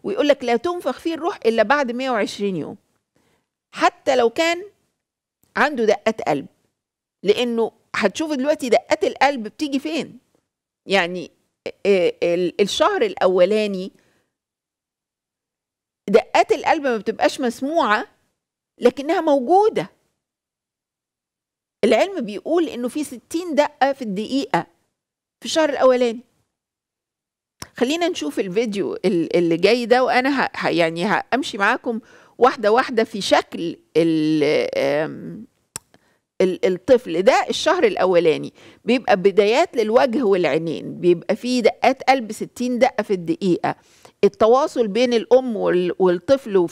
A: ويقول لك لا تنفخ فيه الروح الا بعد 120 يوم حتى لو كان عنده دقات قلب لانه هتشوفوا دلوقتي دقات القلب بتيجي فين يعني الشهر الاولاني دقات القلب ما بتبقاش مسموعه لكنها موجوده العلم بيقول انه في 60 دقه في الدقيقه في الشهر الاولاني خلينا نشوف الفيديو اللي جاي ده وانا ه... يعني همشي معاكم واحده واحده في شكل ال... الطفل ده الشهر الاولاني بيبقى بدايات للوجه والعينين بيبقى فيه دقات قلب 60 دقه في الدقيقه التواصل بين الام والطفل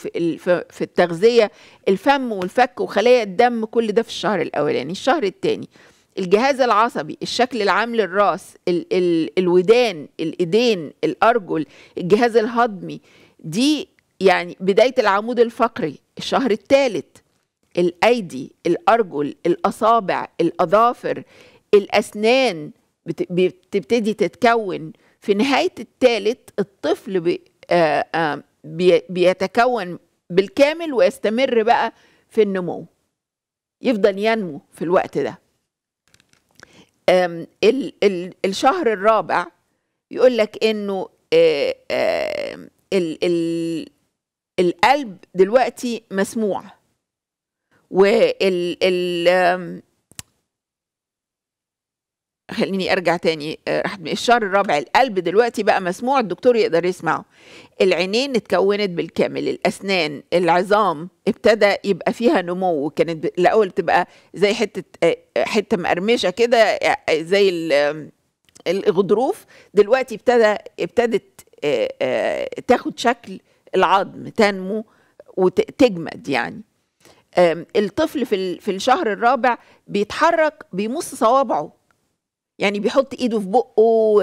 A: في التغذيه الفم والفك وخلايا الدم كل ده في الشهر الاولاني الشهر الثاني الجهاز العصبي الشكل العام للراس ال ال الودان الايدين الارجل الجهاز الهضمي دي يعني بدايه العمود الفقري الشهر الثالث الايدي الارجل الاصابع الاظافر الاسنان بتبتدي تتكون في نهايه الثالث الطفل بي آآ آه، آآ آه، بي بيتكون بالكامل ويستمر بقى في النمو يفضل ينمو في الوقت ده ال ال الشهر الرابع يقول لك انه ال ال القلب دلوقتي مسموع وال ال خليني ارجع تاني آه، راح الشهر الرابع القلب دلوقتي بقى مسموع الدكتور يقدر يسمعه العينين اتكونت بالكامل الاسنان العظام ابتدى يبقى فيها نمو كانت الاول تبقى زي حته آه، آه، حته مقرمشه كده زي الغضروف دلوقتي ابتدى ابتدت تاخد شكل العظم تنمو وتجمد يعني الطفل في الشهر الرابع بيتحرك بيمص صوابعه يعني بيحط ايده في بقه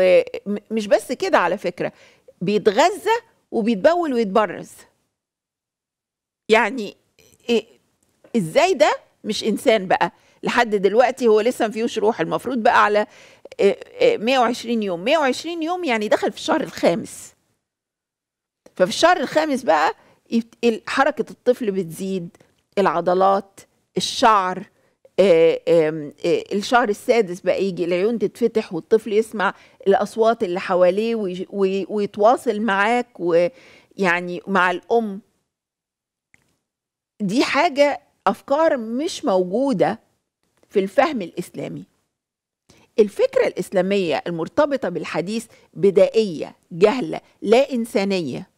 A: مش بس كده على فكره بيتغذى وبيتبول ويتبرز يعني إيه ازاي ده مش انسان بقى لحد دلوقتي هو لسه ما فيهوش روح المفروض بقى على 120 يوم 120 يوم يعني دخل في الشهر الخامس ففي الشهر الخامس بقى حركه الطفل بتزيد العضلات الشعر آه، آه، الشهر السادس بقى يجي العيون تتفتح والطفل يسمع الأصوات اللي حواليه ويتواصل معاك ويعني مع الأم دي حاجة أفكار مش موجودة في الفهم الإسلامي الفكرة الإسلامية المرتبطة بالحديث بدائية جهلة لا إنسانية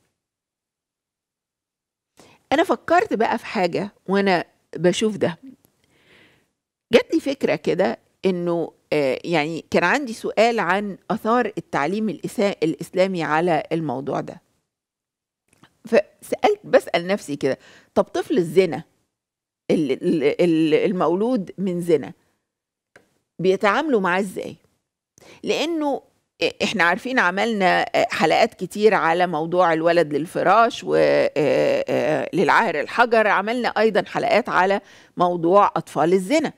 A: أنا فكرت بقى في حاجة وأنا بشوف ده جات لي فكرة كده إنه آه، يعني كان عندي سؤال عن آثار التعليم الإسلامي على الموضوع ده فسألت بسأل نفسي كده طب طفل الزنا المولود من زنا بيتعاملوا معاه ازاي لانه آه، احنا عارفين عملنا آه، حلقات كتير على موضوع الولد للفراش وللعاهر الحجر عملنا ايضا حلقات على موضوع اطفال الزنا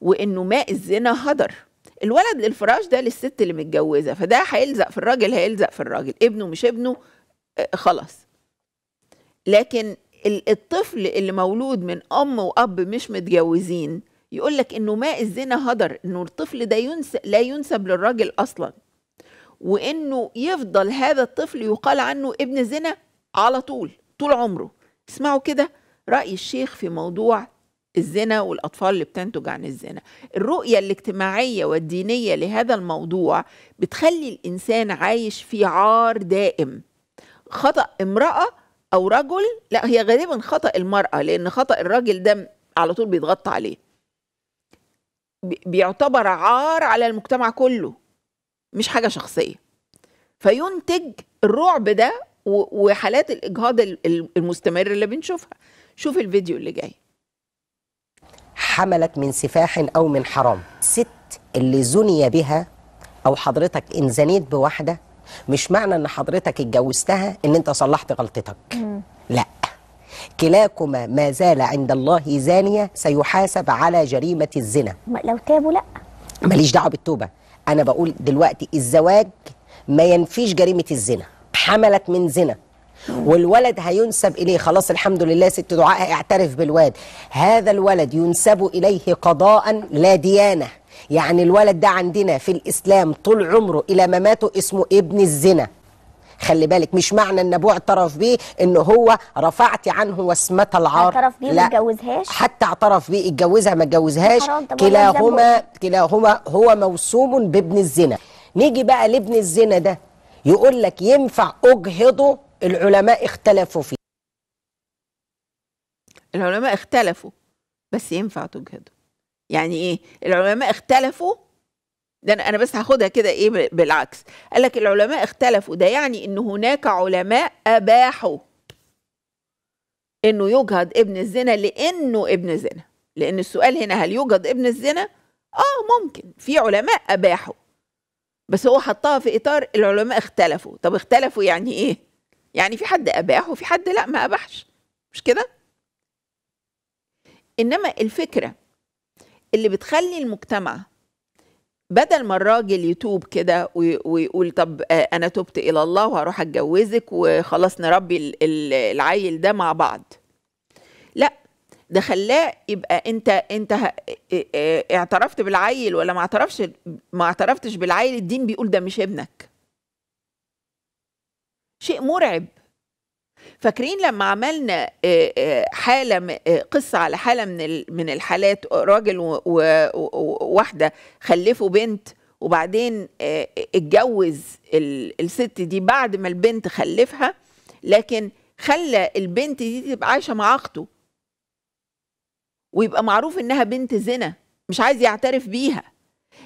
A: وانه ماء الزنا هدر الولد للفراش ده للست اللي متجوزه فده هيلزق في الراجل هيلزق في الراجل ابنه مش ابنه آه، خلاص لكن الطفل اللي مولود من ام واب مش متجوزين يقول لك انه ماء الزنا هدر انه الطفل ده ينس لا ينسب للراجل اصلا وانه يفضل هذا الطفل يقال عنه ابن زنا على طول طول عمره اسمعوا كده راي الشيخ في موضوع الزنا والأطفال اللي بتنتج عن الزنا الرؤية الاجتماعية والدينية لهذا الموضوع بتخلي الإنسان عايش في عار دائم خطأ امرأة أو رجل لا هي غالبا خطأ المرأة لأن خطأ الراجل ده على طول بيتغطى عليه بيعتبر عار على المجتمع كله مش حاجة شخصية فينتج الرعب ده وحالات الإجهاض المستمر اللي بنشوفها شوف الفيديو اللي جاي
B: حملت من سفاح أو من حرام الست اللي زني بها أو حضرتك إن زنيت بواحدة مش معنى إن حضرتك اتجوزتها إن أنت صلحت غلطتك لا كلاكما ما زال عند الله زانية سيحاسب على جريمة الزنا لو تابوا لا ماليش دعوة بالتوبة أنا بقول دلوقتي الزواج ما ينفيش جريمة الزنا حملت من زنا والولد هينسب إليه خلاص الحمد لله ست دعاء اعترف بالواد هذا الولد ينسب إليه قضاء لا ديانة يعني الولد ده عندنا في الإسلام طول عمره إلى مماته اسمه ابن الزنا خلي بالك مش معنى ان ابوه اعترف بيه ان هو رفعت عنه وسمه العار اعترف بيه لا متجوزهاش. حتى اعترف بيه اتجوزها ما اتجوزهاش كلاهما كلاهما هو موسوم بابن الزنا نيجي بقى لابن الزنا ده
A: يقول لك ينفع اجهضه العلماء اختلفوا فيه العلماء اختلفوا بس ينفع تجهدوا يعني ايه العلماء اختلفوا ده انا بس هاخدها كده ايه بالعكس قال لك العلماء اختلفوا ده يعني ان هناك علماء اباحوا انه يجهد ابن الزنا لانه ابن زنا لان السؤال هنا هل يوجد ابن الزنا اه ممكن في علماء اباحوا بس هو حطها في اطار العلماء اختلفوا طب اختلفوا يعني ايه يعني في حد اباح وفي حد لا ما أباحش مش كده إنما الفكرة اللي بتخلي المجتمع بدل ما الراجل يتوب كده ويقول طب آه، انا تبت الى الله وهروح اتجوزك وخلاص نربي العيل ده مع بعض لا ده خلاه يبقى انت انت آه، آه، اعترفت بالعيل ولا ما اعترفش ما اعترفتش بالعيل الدين بيقول ده مش ابنك شيء مرعب فاكرين لما عملنا آه، آه، حالة آه، قصة على حالة من من الحالات راجل وواحدة خلفوا بنت وبعدين اتجوز الست دي بعد ما البنت خلفها لكن خلى البنت دي تبقى عايشة مع أخته ويبقى معروف إنها بنت زنا مش عايز يعترف بيها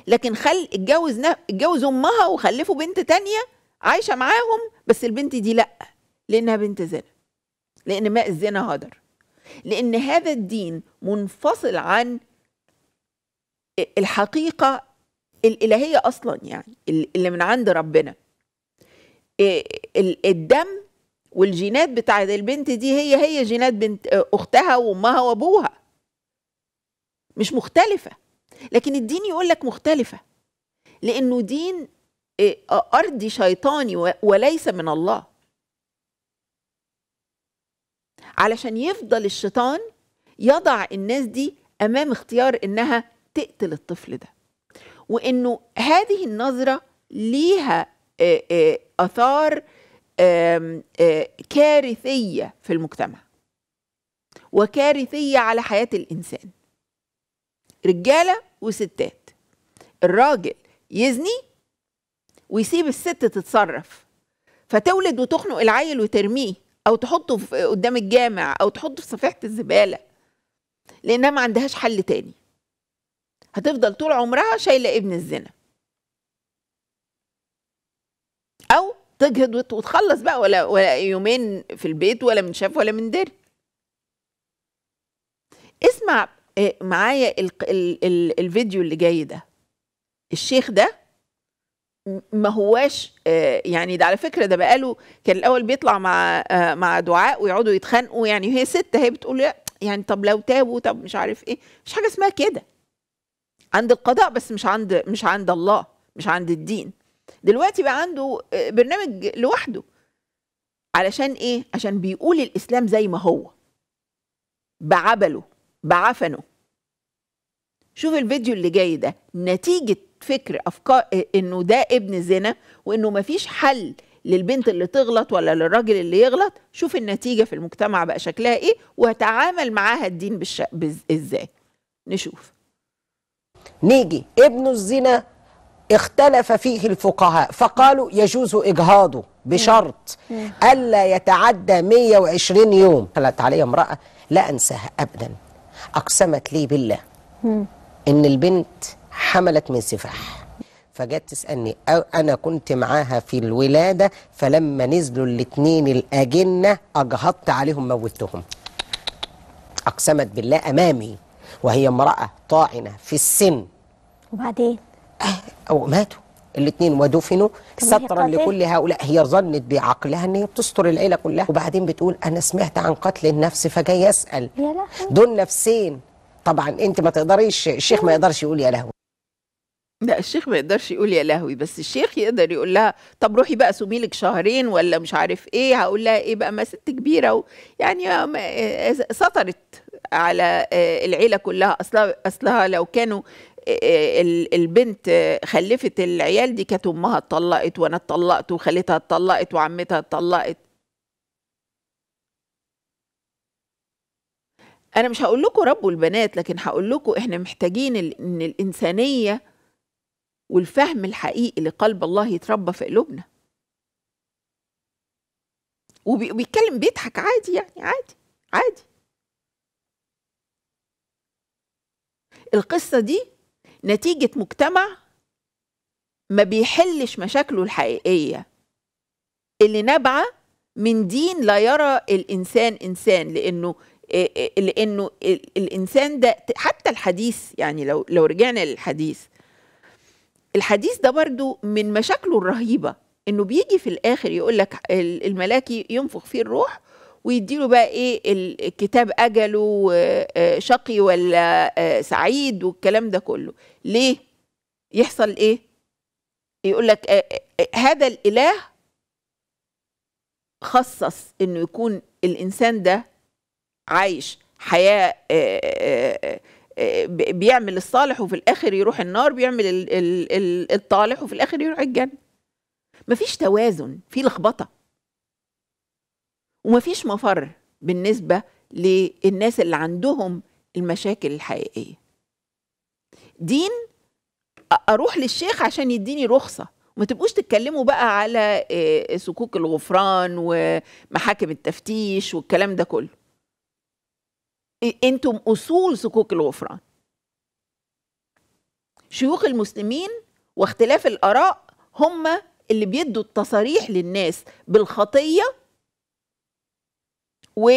A: لكن خل اتجوز اتجوز أمها وخلفوا بنت تانية عايشه معاهم بس البنت دي لا لانها بنت زنا لان ماء الزنا هدر لان هذا الدين منفصل عن الحقيقه الالهيه اصلا يعني اللي من عند ربنا الدم والجينات بتاعت البنت دي هي هي جينات بنت اختها وامها وابوها مش مختلفه لكن الدين يقول لك مختلفه لانه دين إيه، أرضي شيطاني وليس من الله علشان يفضل الشيطان يضع الناس دي أمام اختيار إنها تقتل الطفل ده وإنه هذه النظرة ليها آثار كارثية في المجتمع وكارثية على حياة الإنسان رجالة وستات الراجل يزني ويسيب الست تتصرف فتولد وتخنق العيل وترميه او تحطه في قدام الجامع او تحطه في صفيحه الزباله لانها ما عندهاش حل تاني هتفضل طول عمرها شايله ابن الزنا او تجهد وتخلص بقى ولا ولا يومين في البيت ولا من شاف ولا من دري اسمع آه، معايا الفيديو اللي جاي ده الشيخ ده ما هواش آه، يعني ده على فكره ده بقاله كان الاول بيطلع مع آه، مع دعاء ويقعدوا يتخانقوا يعني هي ست هي بتقول يعني طب لو تابوا طب مش عارف ايه مش حاجه اسمها كده عند القضاء بس مش عند مش عند الله مش عند الدين دلوقتي بقى عنده آه، برنامج لوحده علشان ايه عشان بيقول الاسلام زي ما هو بعبله بعفنه شوف الفيديو اللي جاي ده نتيجه فكر افكار انه ده ابن زنا وانه مفيش حل للبنت اللي تغلط ولا للراجل اللي يغلط شوف النتيجه في المجتمع بقى شكلها ايه وتعامل معاها الدين بالش... بز... ازاي نشوف نيجي ابن الزنا اختلف فيه الفقهاء فقالوا يجوز
B: إجهاضه بشرط ألا يتعدى 120 يوم قالت علي امرأة لا أنساها أبدا أقسمت لي بالله إن البنت حملت من سفاح فجت تسألني أو أنا كنت معاها في الولادة فلما نزلوا الاثنين الأجنة أجهضت عليهم موتهم أقسمت بالله أمامي وهي امرأة طاعنة في السن وبعدين؟ أه، أو ماتوا الاثنين ودفنوا سترا لكل هؤلاء هي ظنت بعقلها ان هي بتستر العيله كلها وبعدين بتقول انا سمعت عن قتل النفس فجاي اسال دول نفسين طبعا انت ما تقدريش الشيخ ما يقدرش يقول يا لهوي
A: لا الشيخ ما يقدرش يقول يا لهوي بس الشيخ يقدر يقول لها طب روحي بقى سومي لك شهرين ولا مش عارف ايه هقول لها ايه بقى ما ست كبيره و... يعني آه، آه، سطرت على آه، العيله كلها اصلها اصلها لو كانوا البنت خلفت العيال دي كانت امها اتطلقت وانا اتطلقت وخالتها اتطلقت وعمتها اتطلقت انا مش هقول لكم ربوا البنات لكن هقول لكم احنا محتاجين ان الانسانيه والفهم الحقيقي لقلب الله يتربى في قلوبنا وبيتكلم بيضحك عادي يعني عادي عادي القصة دي نتيجة مجتمع ما بيحلش مشاكله الحقيقية اللي نابعة من دين لا يرى الإنسان إنسان لأنه لأنه الإنسان ده حتى الحديث يعني لو لو رجعنا للحديث الحديث ده برضو من مشاكله الرهيبة انه بيجي في الاخر يقول لك الملاكي ينفخ فيه الروح ويديله بقى ايه الكتاب اجله شقي ولا سعيد والكلام ده كله ليه يحصل ايه يقول لك هذا الاله خصص انه يكون الانسان ده عايش حياه بيعمل الصالح وفي الاخر يروح النار بيعمل الطالح وفي الاخر يروح الجنه مفيش توازن في لخبطه ومفيش مفر بالنسبه للناس اللي عندهم المشاكل الحقيقيه دين اروح للشيخ عشان يديني رخصه وما تبقوش تتكلموا بقى على سكوك الغفران ومحاكم التفتيش والكلام ده كله انتم اصول صكوك الغفران شيوخ المسلمين واختلاف الاراء هم اللي بيدوا التصاريح للناس بالخطيه و...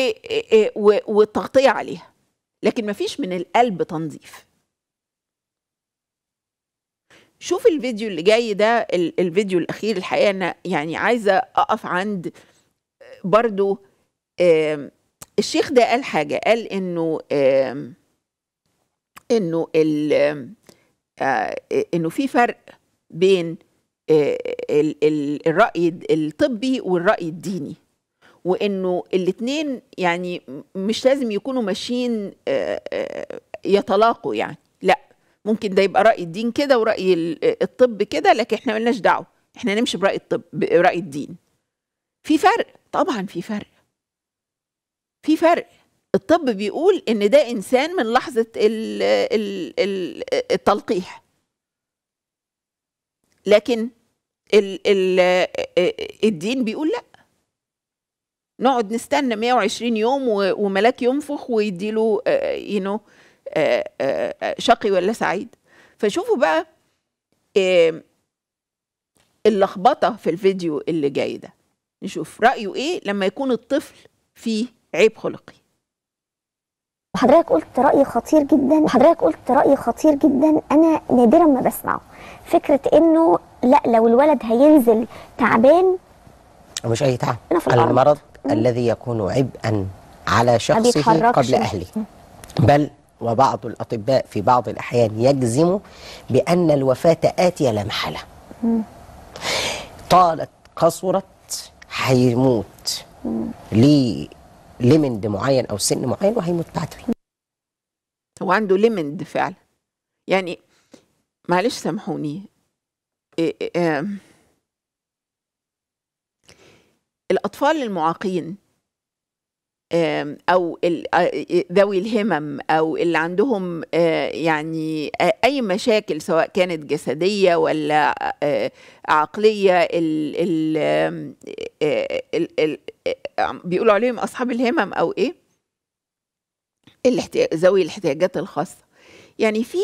A: و... والتغطيه عليها لكن مفيش من القلب تنظيف شوف الفيديو اللي جاي ده الفيديو الاخير الحقيقه انا يعني عايزه اقف عند برضو آه الشيخ ده قال حاجة قال إنه آه إنه ال آه،, آه إنه في فرق بين آه ال ال الرأي الطبي والرأي الديني وإنه الاتنين يعني مش لازم يكونوا ماشيين آه، آه، يتلاقوا يعني لا ممكن ده يبقى رأي الدين كده ورأي الطب كده لكن إحنا ملناش دعوة إحنا نمشي برأي الطب برأي الدين في فرق طبعا في فرق في فرق الطب بيقول ان ده انسان من لحظه ال ال ال التلقيح لكن ال ال الدين بيقول لا نقعد نستنى 120 يوم وملاك ينفخ ويديله يو آه، آه، آه، شقي ولا سعيد فشوفوا بقى اللخبطه في الفيديو اللي جاي ده نشوف رايه ايه لما يكون الطفل فيه عيب خلقي وحضرتك قلت رأي خطير جدا وحضرتك قلت رأي خطير جدا أنا نادرا ما بسمعه فكرة إنه لا لو الولد هينزل تعبان
B: مش أي تعب المرض مم. الذي يكون عبئا على شخصه قبل أهله بل وبعض الأطباء في بعض الأحيان يجزم بأن الوفاة آتية لا محالة طالت قصرت هيموت ليه ليمند معين او
A: سن معين وهيموت بعده هو عنده ليمند فعلا يعني معلش سامحوني إيه إيه إيه الأطفال المعاقين او ذوي الهمم او اللي عندهم يعني اي مشاكل سواء كانت جسديه ولا عقليه ال ال ال بيقولوا عليهم اصحاب الهمم او ايه ذوي الاحتياجات الخاصه يعني في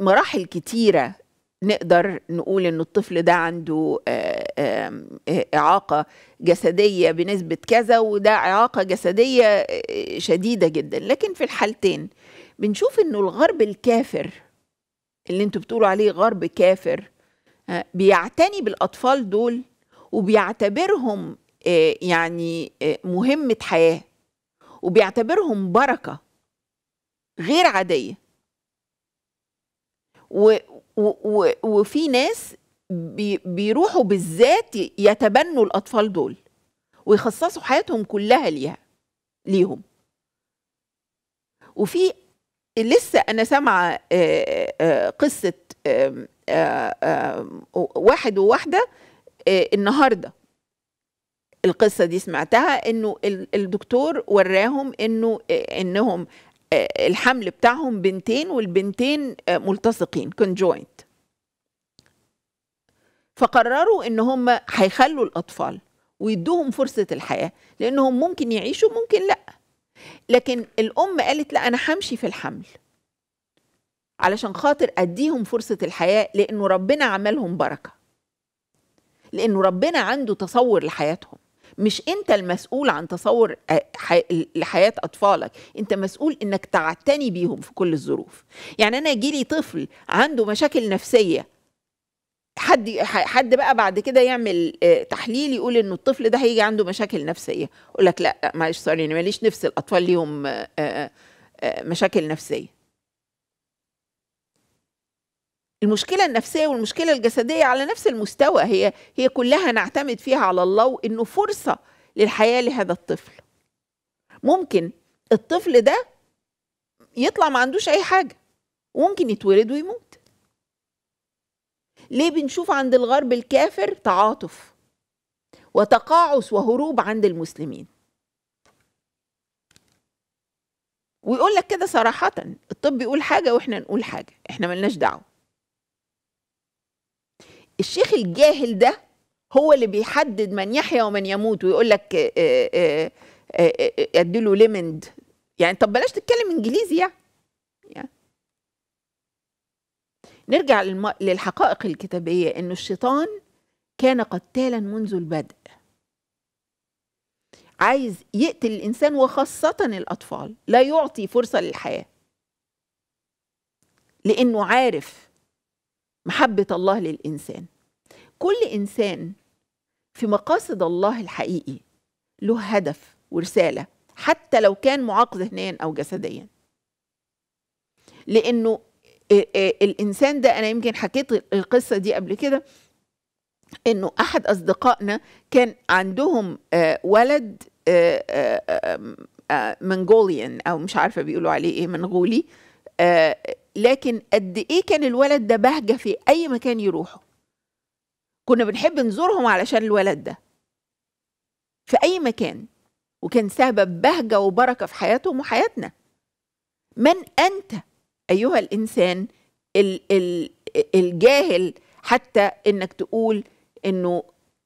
A: مراحل كتيره نقدر نقول ان الطفل ده عنده آه، آه، آه، اعاقه جسديه بنسبه كذا وده اعاقه جسديه شديده جدا لكن في الحالتين بنشوف انه الغرب الكافر اللي انتوا بتقولوا عليه غرب كافر بيعتني بالاطفال دول وبيعتبرهم يعني مهمه حياه وبيعتبرهم بركه غير عاديه و و و وفي ناس بي بيروحوا بالذات يتبنوا الاطفال دول ويخصصوا حياتهم كلها ليها ليهم وفي لسه انا سامعه قصه واحد وواحده النهارده القصه دي سمعتها انه الدكتور وراهم انه انهم آه، الحمل بتاعهم بنتين والبنتين آه، ملتصقين كونجوينت فقرروا ان هم هيخلوا الاطفال ويدوهم فرصه الحياه لانهم ممكن يعيشوا ممكن لا لكن الام قالت لا انا همشي في الحمل علشان خاطر اديهم فرصه الحياه لانه ربنا عملهم بركه لانه ربنا عنده تصور لحياتهم مش انت المسؤول عن تصور آه، لحياه اطفالك انت مسؤول انك تعتني بيهم في كل الظروف يعني انا جيلي طفل عنده مشاكل نفسيه حد حد بقى بعد كده يعمل آه، تحليل يقول ان الطفل ده هيجي عنده مشاكل نفسيه اقول لك لا معلش سوري يعني انا ماليش نفس الاطفال ليهم آه، مشاكل نفسيه المشكلة النفسية والمشكلة الجسدية على نفس المستوى هي هي كلها نعتمد فيها على الله وإنه فرصة للحياة لهذا الطفل ممكن الطفل ده يطلع ما عندوش أي حاجة وممكن يتولد ويموت ليه بنشوف عند الغرب الكافر تعاطف وتقاعس وهروب عند المسلمين ويقول لك كده صراحة الطب يقول حاجة واحنا نقول حاجة احنا ملناش دعوة الشيخ الجاهل ده هو اللي بيحدد من يحيا ومن يموت ويقول لك آه، آه، آه، له ليمند يعني طب بلاش تتكلم انجليزي يعني, يعني. نرجع للحقائق الكتابيه انه الشيطان كان قتالا منذ البدء عايز يقتل الانسان وخاصه الاطفال لا يعطي فرصه للحياه لانه عارف محبه الله للانسان كل انسان في مقاصد الله الحقيقي له هدف ورساله حتى لو كان معاق ذهنيا او جسديا لانه الانسان ده انا يمكن حكيت القصه دي قبل كده انه احد اصدقائنا كان عندهم ولد منغوليان او مش عارفه بيقولوا عليه ايه منغولي لكن قد ايه كان الولد ده بهجه في اي مكان يروحه كنا بنحب نزورهم علشان الولد ده في أي مكان وكان سبب بهجة وبركة في حياتهم وحياتنا من أنت أيها الإنسان ال ال الجاهل حتى إنك تقول إنه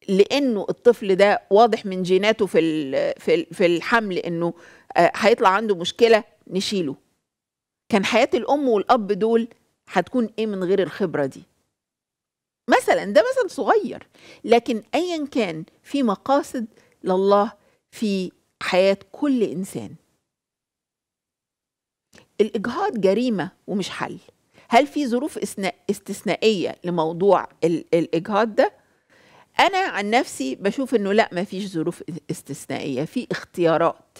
A: لانه الطفل ده واضح من جيناته في في في الحمل انه آه، هيطلع عنده مشكله نشيله كان حياه الام والاب دول هتكون ايه من غير الخبره دي مثلا ده مثل صغير لكن ايا كان في مقاصد لله في حياه كل انسان الاجهاض جريمه ومش حل هل في ظروف استثنائيه لموضوع الاجهاض ده انا عن نفسي بشوف انه لا ما فيش ظروف استثنائيه في اختيارات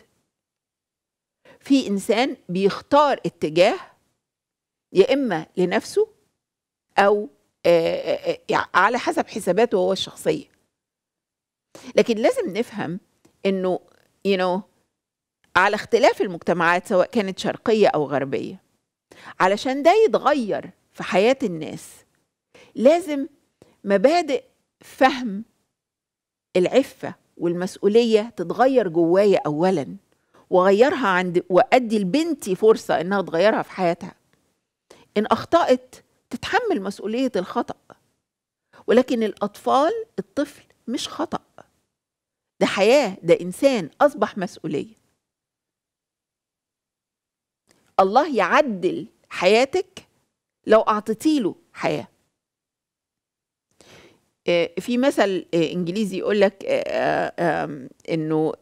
A: في انسان بيختار اتجاه يا اما لنفسه او آه، آه، آه، يعني على حسب حساباته هو الشخصية لكن لازم نفهم انه you know على اختلاف المجتمعات سواء كانت شرقية أو غربية علشان ده يتغير في حياة الناس لازم مبادئ فهم العفة والمسؤولية تتغير جوايا أولا وغيرها عند وأدي لبنتي فرصة إنها تغيرها في حياتها إن أخطأت تتحمل مسؤولية الخطأ ولكن الأطفال الطفل مش خطأ ده حياة ده إنسان أصبح مسؤولية الله يعدل حياتك لو أعطيتيله حياة آه، في مثل آه، إنجليزي يقول لك آه، إنه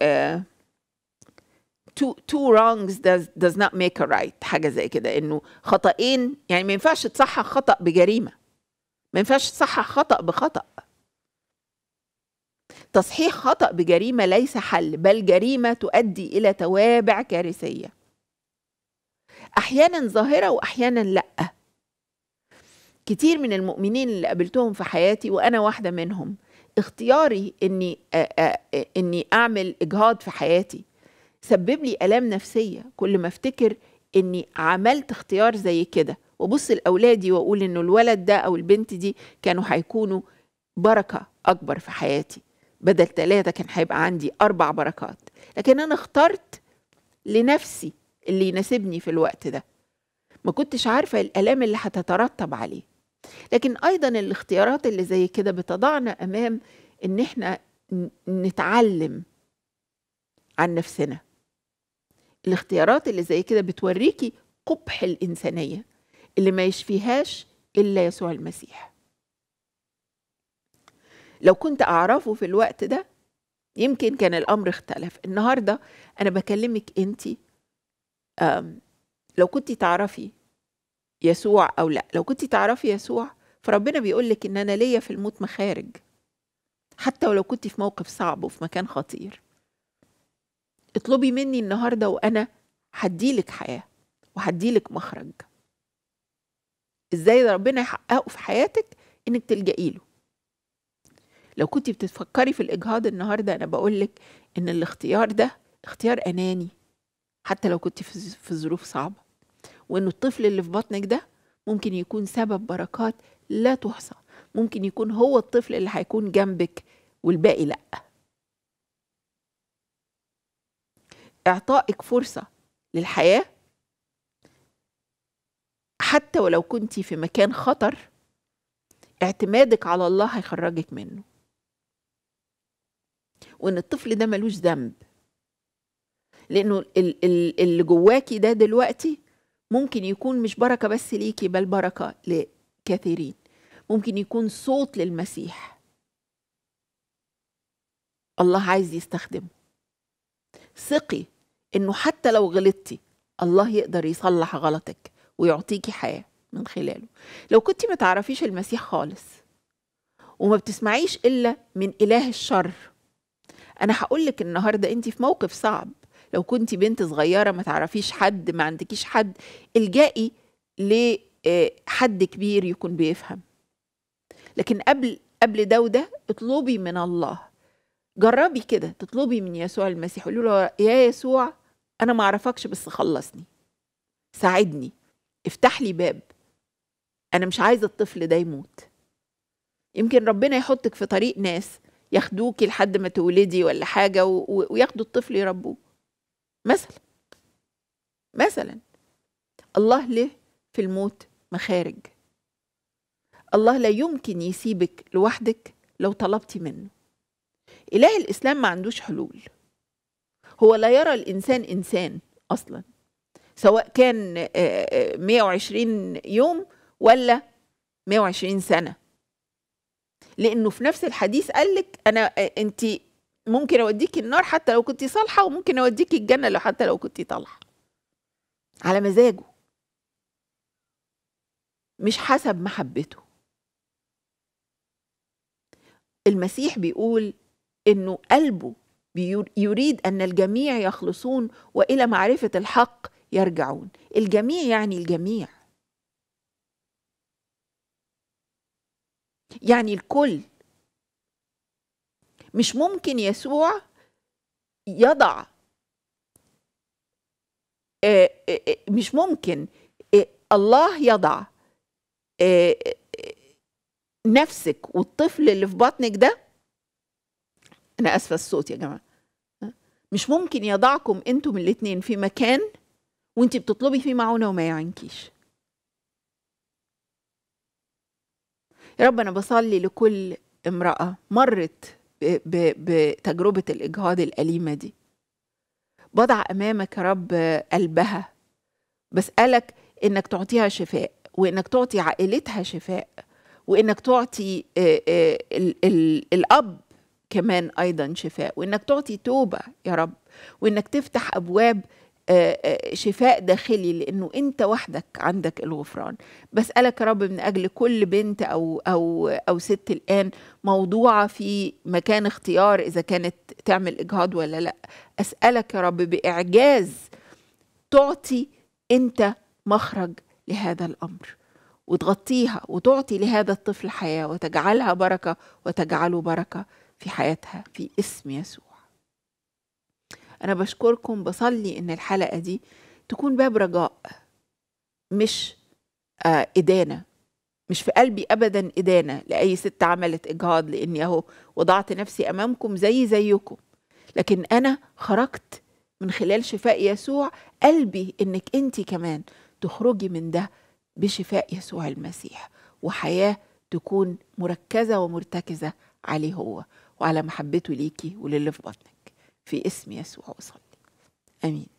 A: تو تو wrongs does, نوت not make a right حاجه زي كده انه خطأين يعني ما ينفعش تصحح خطأ بجريمه ما ينفعش تصحح خطأ بخطأ تصحيح خطأ بجريمة ليس حل بل جريمة تؤدي إلى توابع كارثية أحيانا ظاهرة وأحيانا لأ كتير من المؤمنين اللي قابلتهم في حياتي وأنا واحدة منهم اختياري إني, إني أعمل إجهاض في حياتي سبب لي الام نفسيه كل ما افتكر اني عملت اختيار زي كده وابص لاولادي واقول انه الولد ده او البنت دي كانوا هيكونوا بركه اكبر في حياتي بدل ثلاثه كان هيبقى عندي اربع بركات لكن انا اخترت لنفسي اللي يناسبني في الوقت ده ما كنتش عارفه الالام اللي هتترتب عليه لكن ايضا الاختيارات اللي زي كده بتضعنا امام ان احنا نتعلم عن نفسنا الاختيارات اللي زي كده بتوريكي قبح الإنسانية اللي ما يشفيهاش إلا يسوع المسيح لو كنت أعرفه في الوقت ده يمكن كان الأمر اختلف النهاردة أنا بكلمك أنت لو كنت تعرفي يسوع أو لا لو كنت تعرفي يسوع فربنا بيقول لك إن أنا ليا في الموت مخارج حتى ولو كنت في موقف صعب وفي مكان خطير اطلبي مني النهارده وانا هديلك حياه وهديلك مخرج ازاي ربنا يحققه في حياتك انك تلجئي له لو كنت بتفكري في الاجهاض النهارده انا بقولك ان الاختيار ده اختيار اناني حتى لو كنت في ظروف صعبه وان الطفل اللي في بطنك ده ممكن يكون سبب بركات لا تحصى ممكن يكون هو الطفل اللي هيكون جنبك والباقي لأ إعطائك فرصة للحياة حتى ولو كنت في مكان خطر اعتمادك على الله هيخرجك منه وإن الطفل ده ملوش ذنب لأنه اللي جواكي ده دلوقتي ممكن يكون مش بركة بس ليكي بل بركة لكثيرين ممكن يكون صوت للمسيح الله عايز يستخدمه ثقي انه حتى لو غلطتي الله يقدر يصلح غلطك ويعطيكي حياه من خلاله لو كنت ما تعرفيش المسيح خالص وما بتسمعيش الا من اله الشر انا هقول لك النهارده انت في موقف صعب لو كنت بنت صغيره ما تعرفيش حد ما عندكيش حد الجئي لحد آه، كبير يكون بيفهم لكن قبل قبل ده وده اطلبي من الله جربي كده تطلبي من يسوع المسيح قولي له يا يسوع انا ما اعرفكش بس خلصني ساعدني افتح لي باب انا مش عايزه الطفل ده يموت يمكن ربنا يحطك في طريق ناس ياخدوكي لحد ما تولدي ولا حاجه و... و... وياخدوا الطفل يربوه مثلا مثلا الله ليه في الموت مخارج الله لا يمكن يسيبك لوحدك لو طلبتي منه إله الإسلام ما عندوش حلول هو لا يرى الإنسان إنسان أصلا سواء كان 120 آه، آه، يوم ولا 120 سنة لأنه في نفس الحديث قال لك أنا آه، أنت ممكن أوديك النار حتى لو كنت صالحة وممكن أوديك الجنة لو حتى لو كنت طالحة على مزاجه مش حسب محبته المسيح بيقول انه قلبه يريد أن الجميع يخلصون وإلى معرفة الحق يرجعون الجميع يعني الجميع يعني الكل مش ممكن يسوع يضع آه، آه، آه، مش ممكن الله يضع نفسك والطفل اللي في بطنك ده انا اسفه الصوت يا جماعه مش ممكن يضعكم انتم الاثنين في مكان وانت بتطلبي فيه معونة وما يعنكيش يا رب انا بصلي لكل امرأة مرت بتجربة الإجهاض الأليمة دي بضع أمامك يا رب قلبها بسألك إنك تعطيها شفاء وإنك تعطي عائلتها شفاء وإنك تعطي الأب كمان ايضا شفاء وانك تعطي توبه يا رب وانك تفتح ابواب آه، آه، شفاء داخلي لانه انت وحدك عندك الغفران بسالك يا رب من اجل كل بنت او او او ست الان موضوعه في مكان اختيار اذا كانت تعمل اجهاض ولا لا اسالك يا رب باعجاز تعطي انت مخرج لهذا الامر وتغطيها وتعطي لهذا الطفل حياه وتجعلها بركه وتجعله بركه في حياتها في اسم يسوع أنا بشكركم بصلي إن الحلقة دي تكون باب رجاء مش آه، إدانة مش في قلبي أبدا إدانة لأي ست عملت إجهاض لأني أهو وضعت نفسي أمامكم زي زيكم لكن أنا خرجت من خلال شفاء يسوع قلبي إنك أنت كمان تخرجي من ده بشفاء يسوع المسيح وحياة تكون مركزة ومرتكزة عليه هو وعلى محبته ليكي وللي في بطنك في اسم يسوع أصلي آمين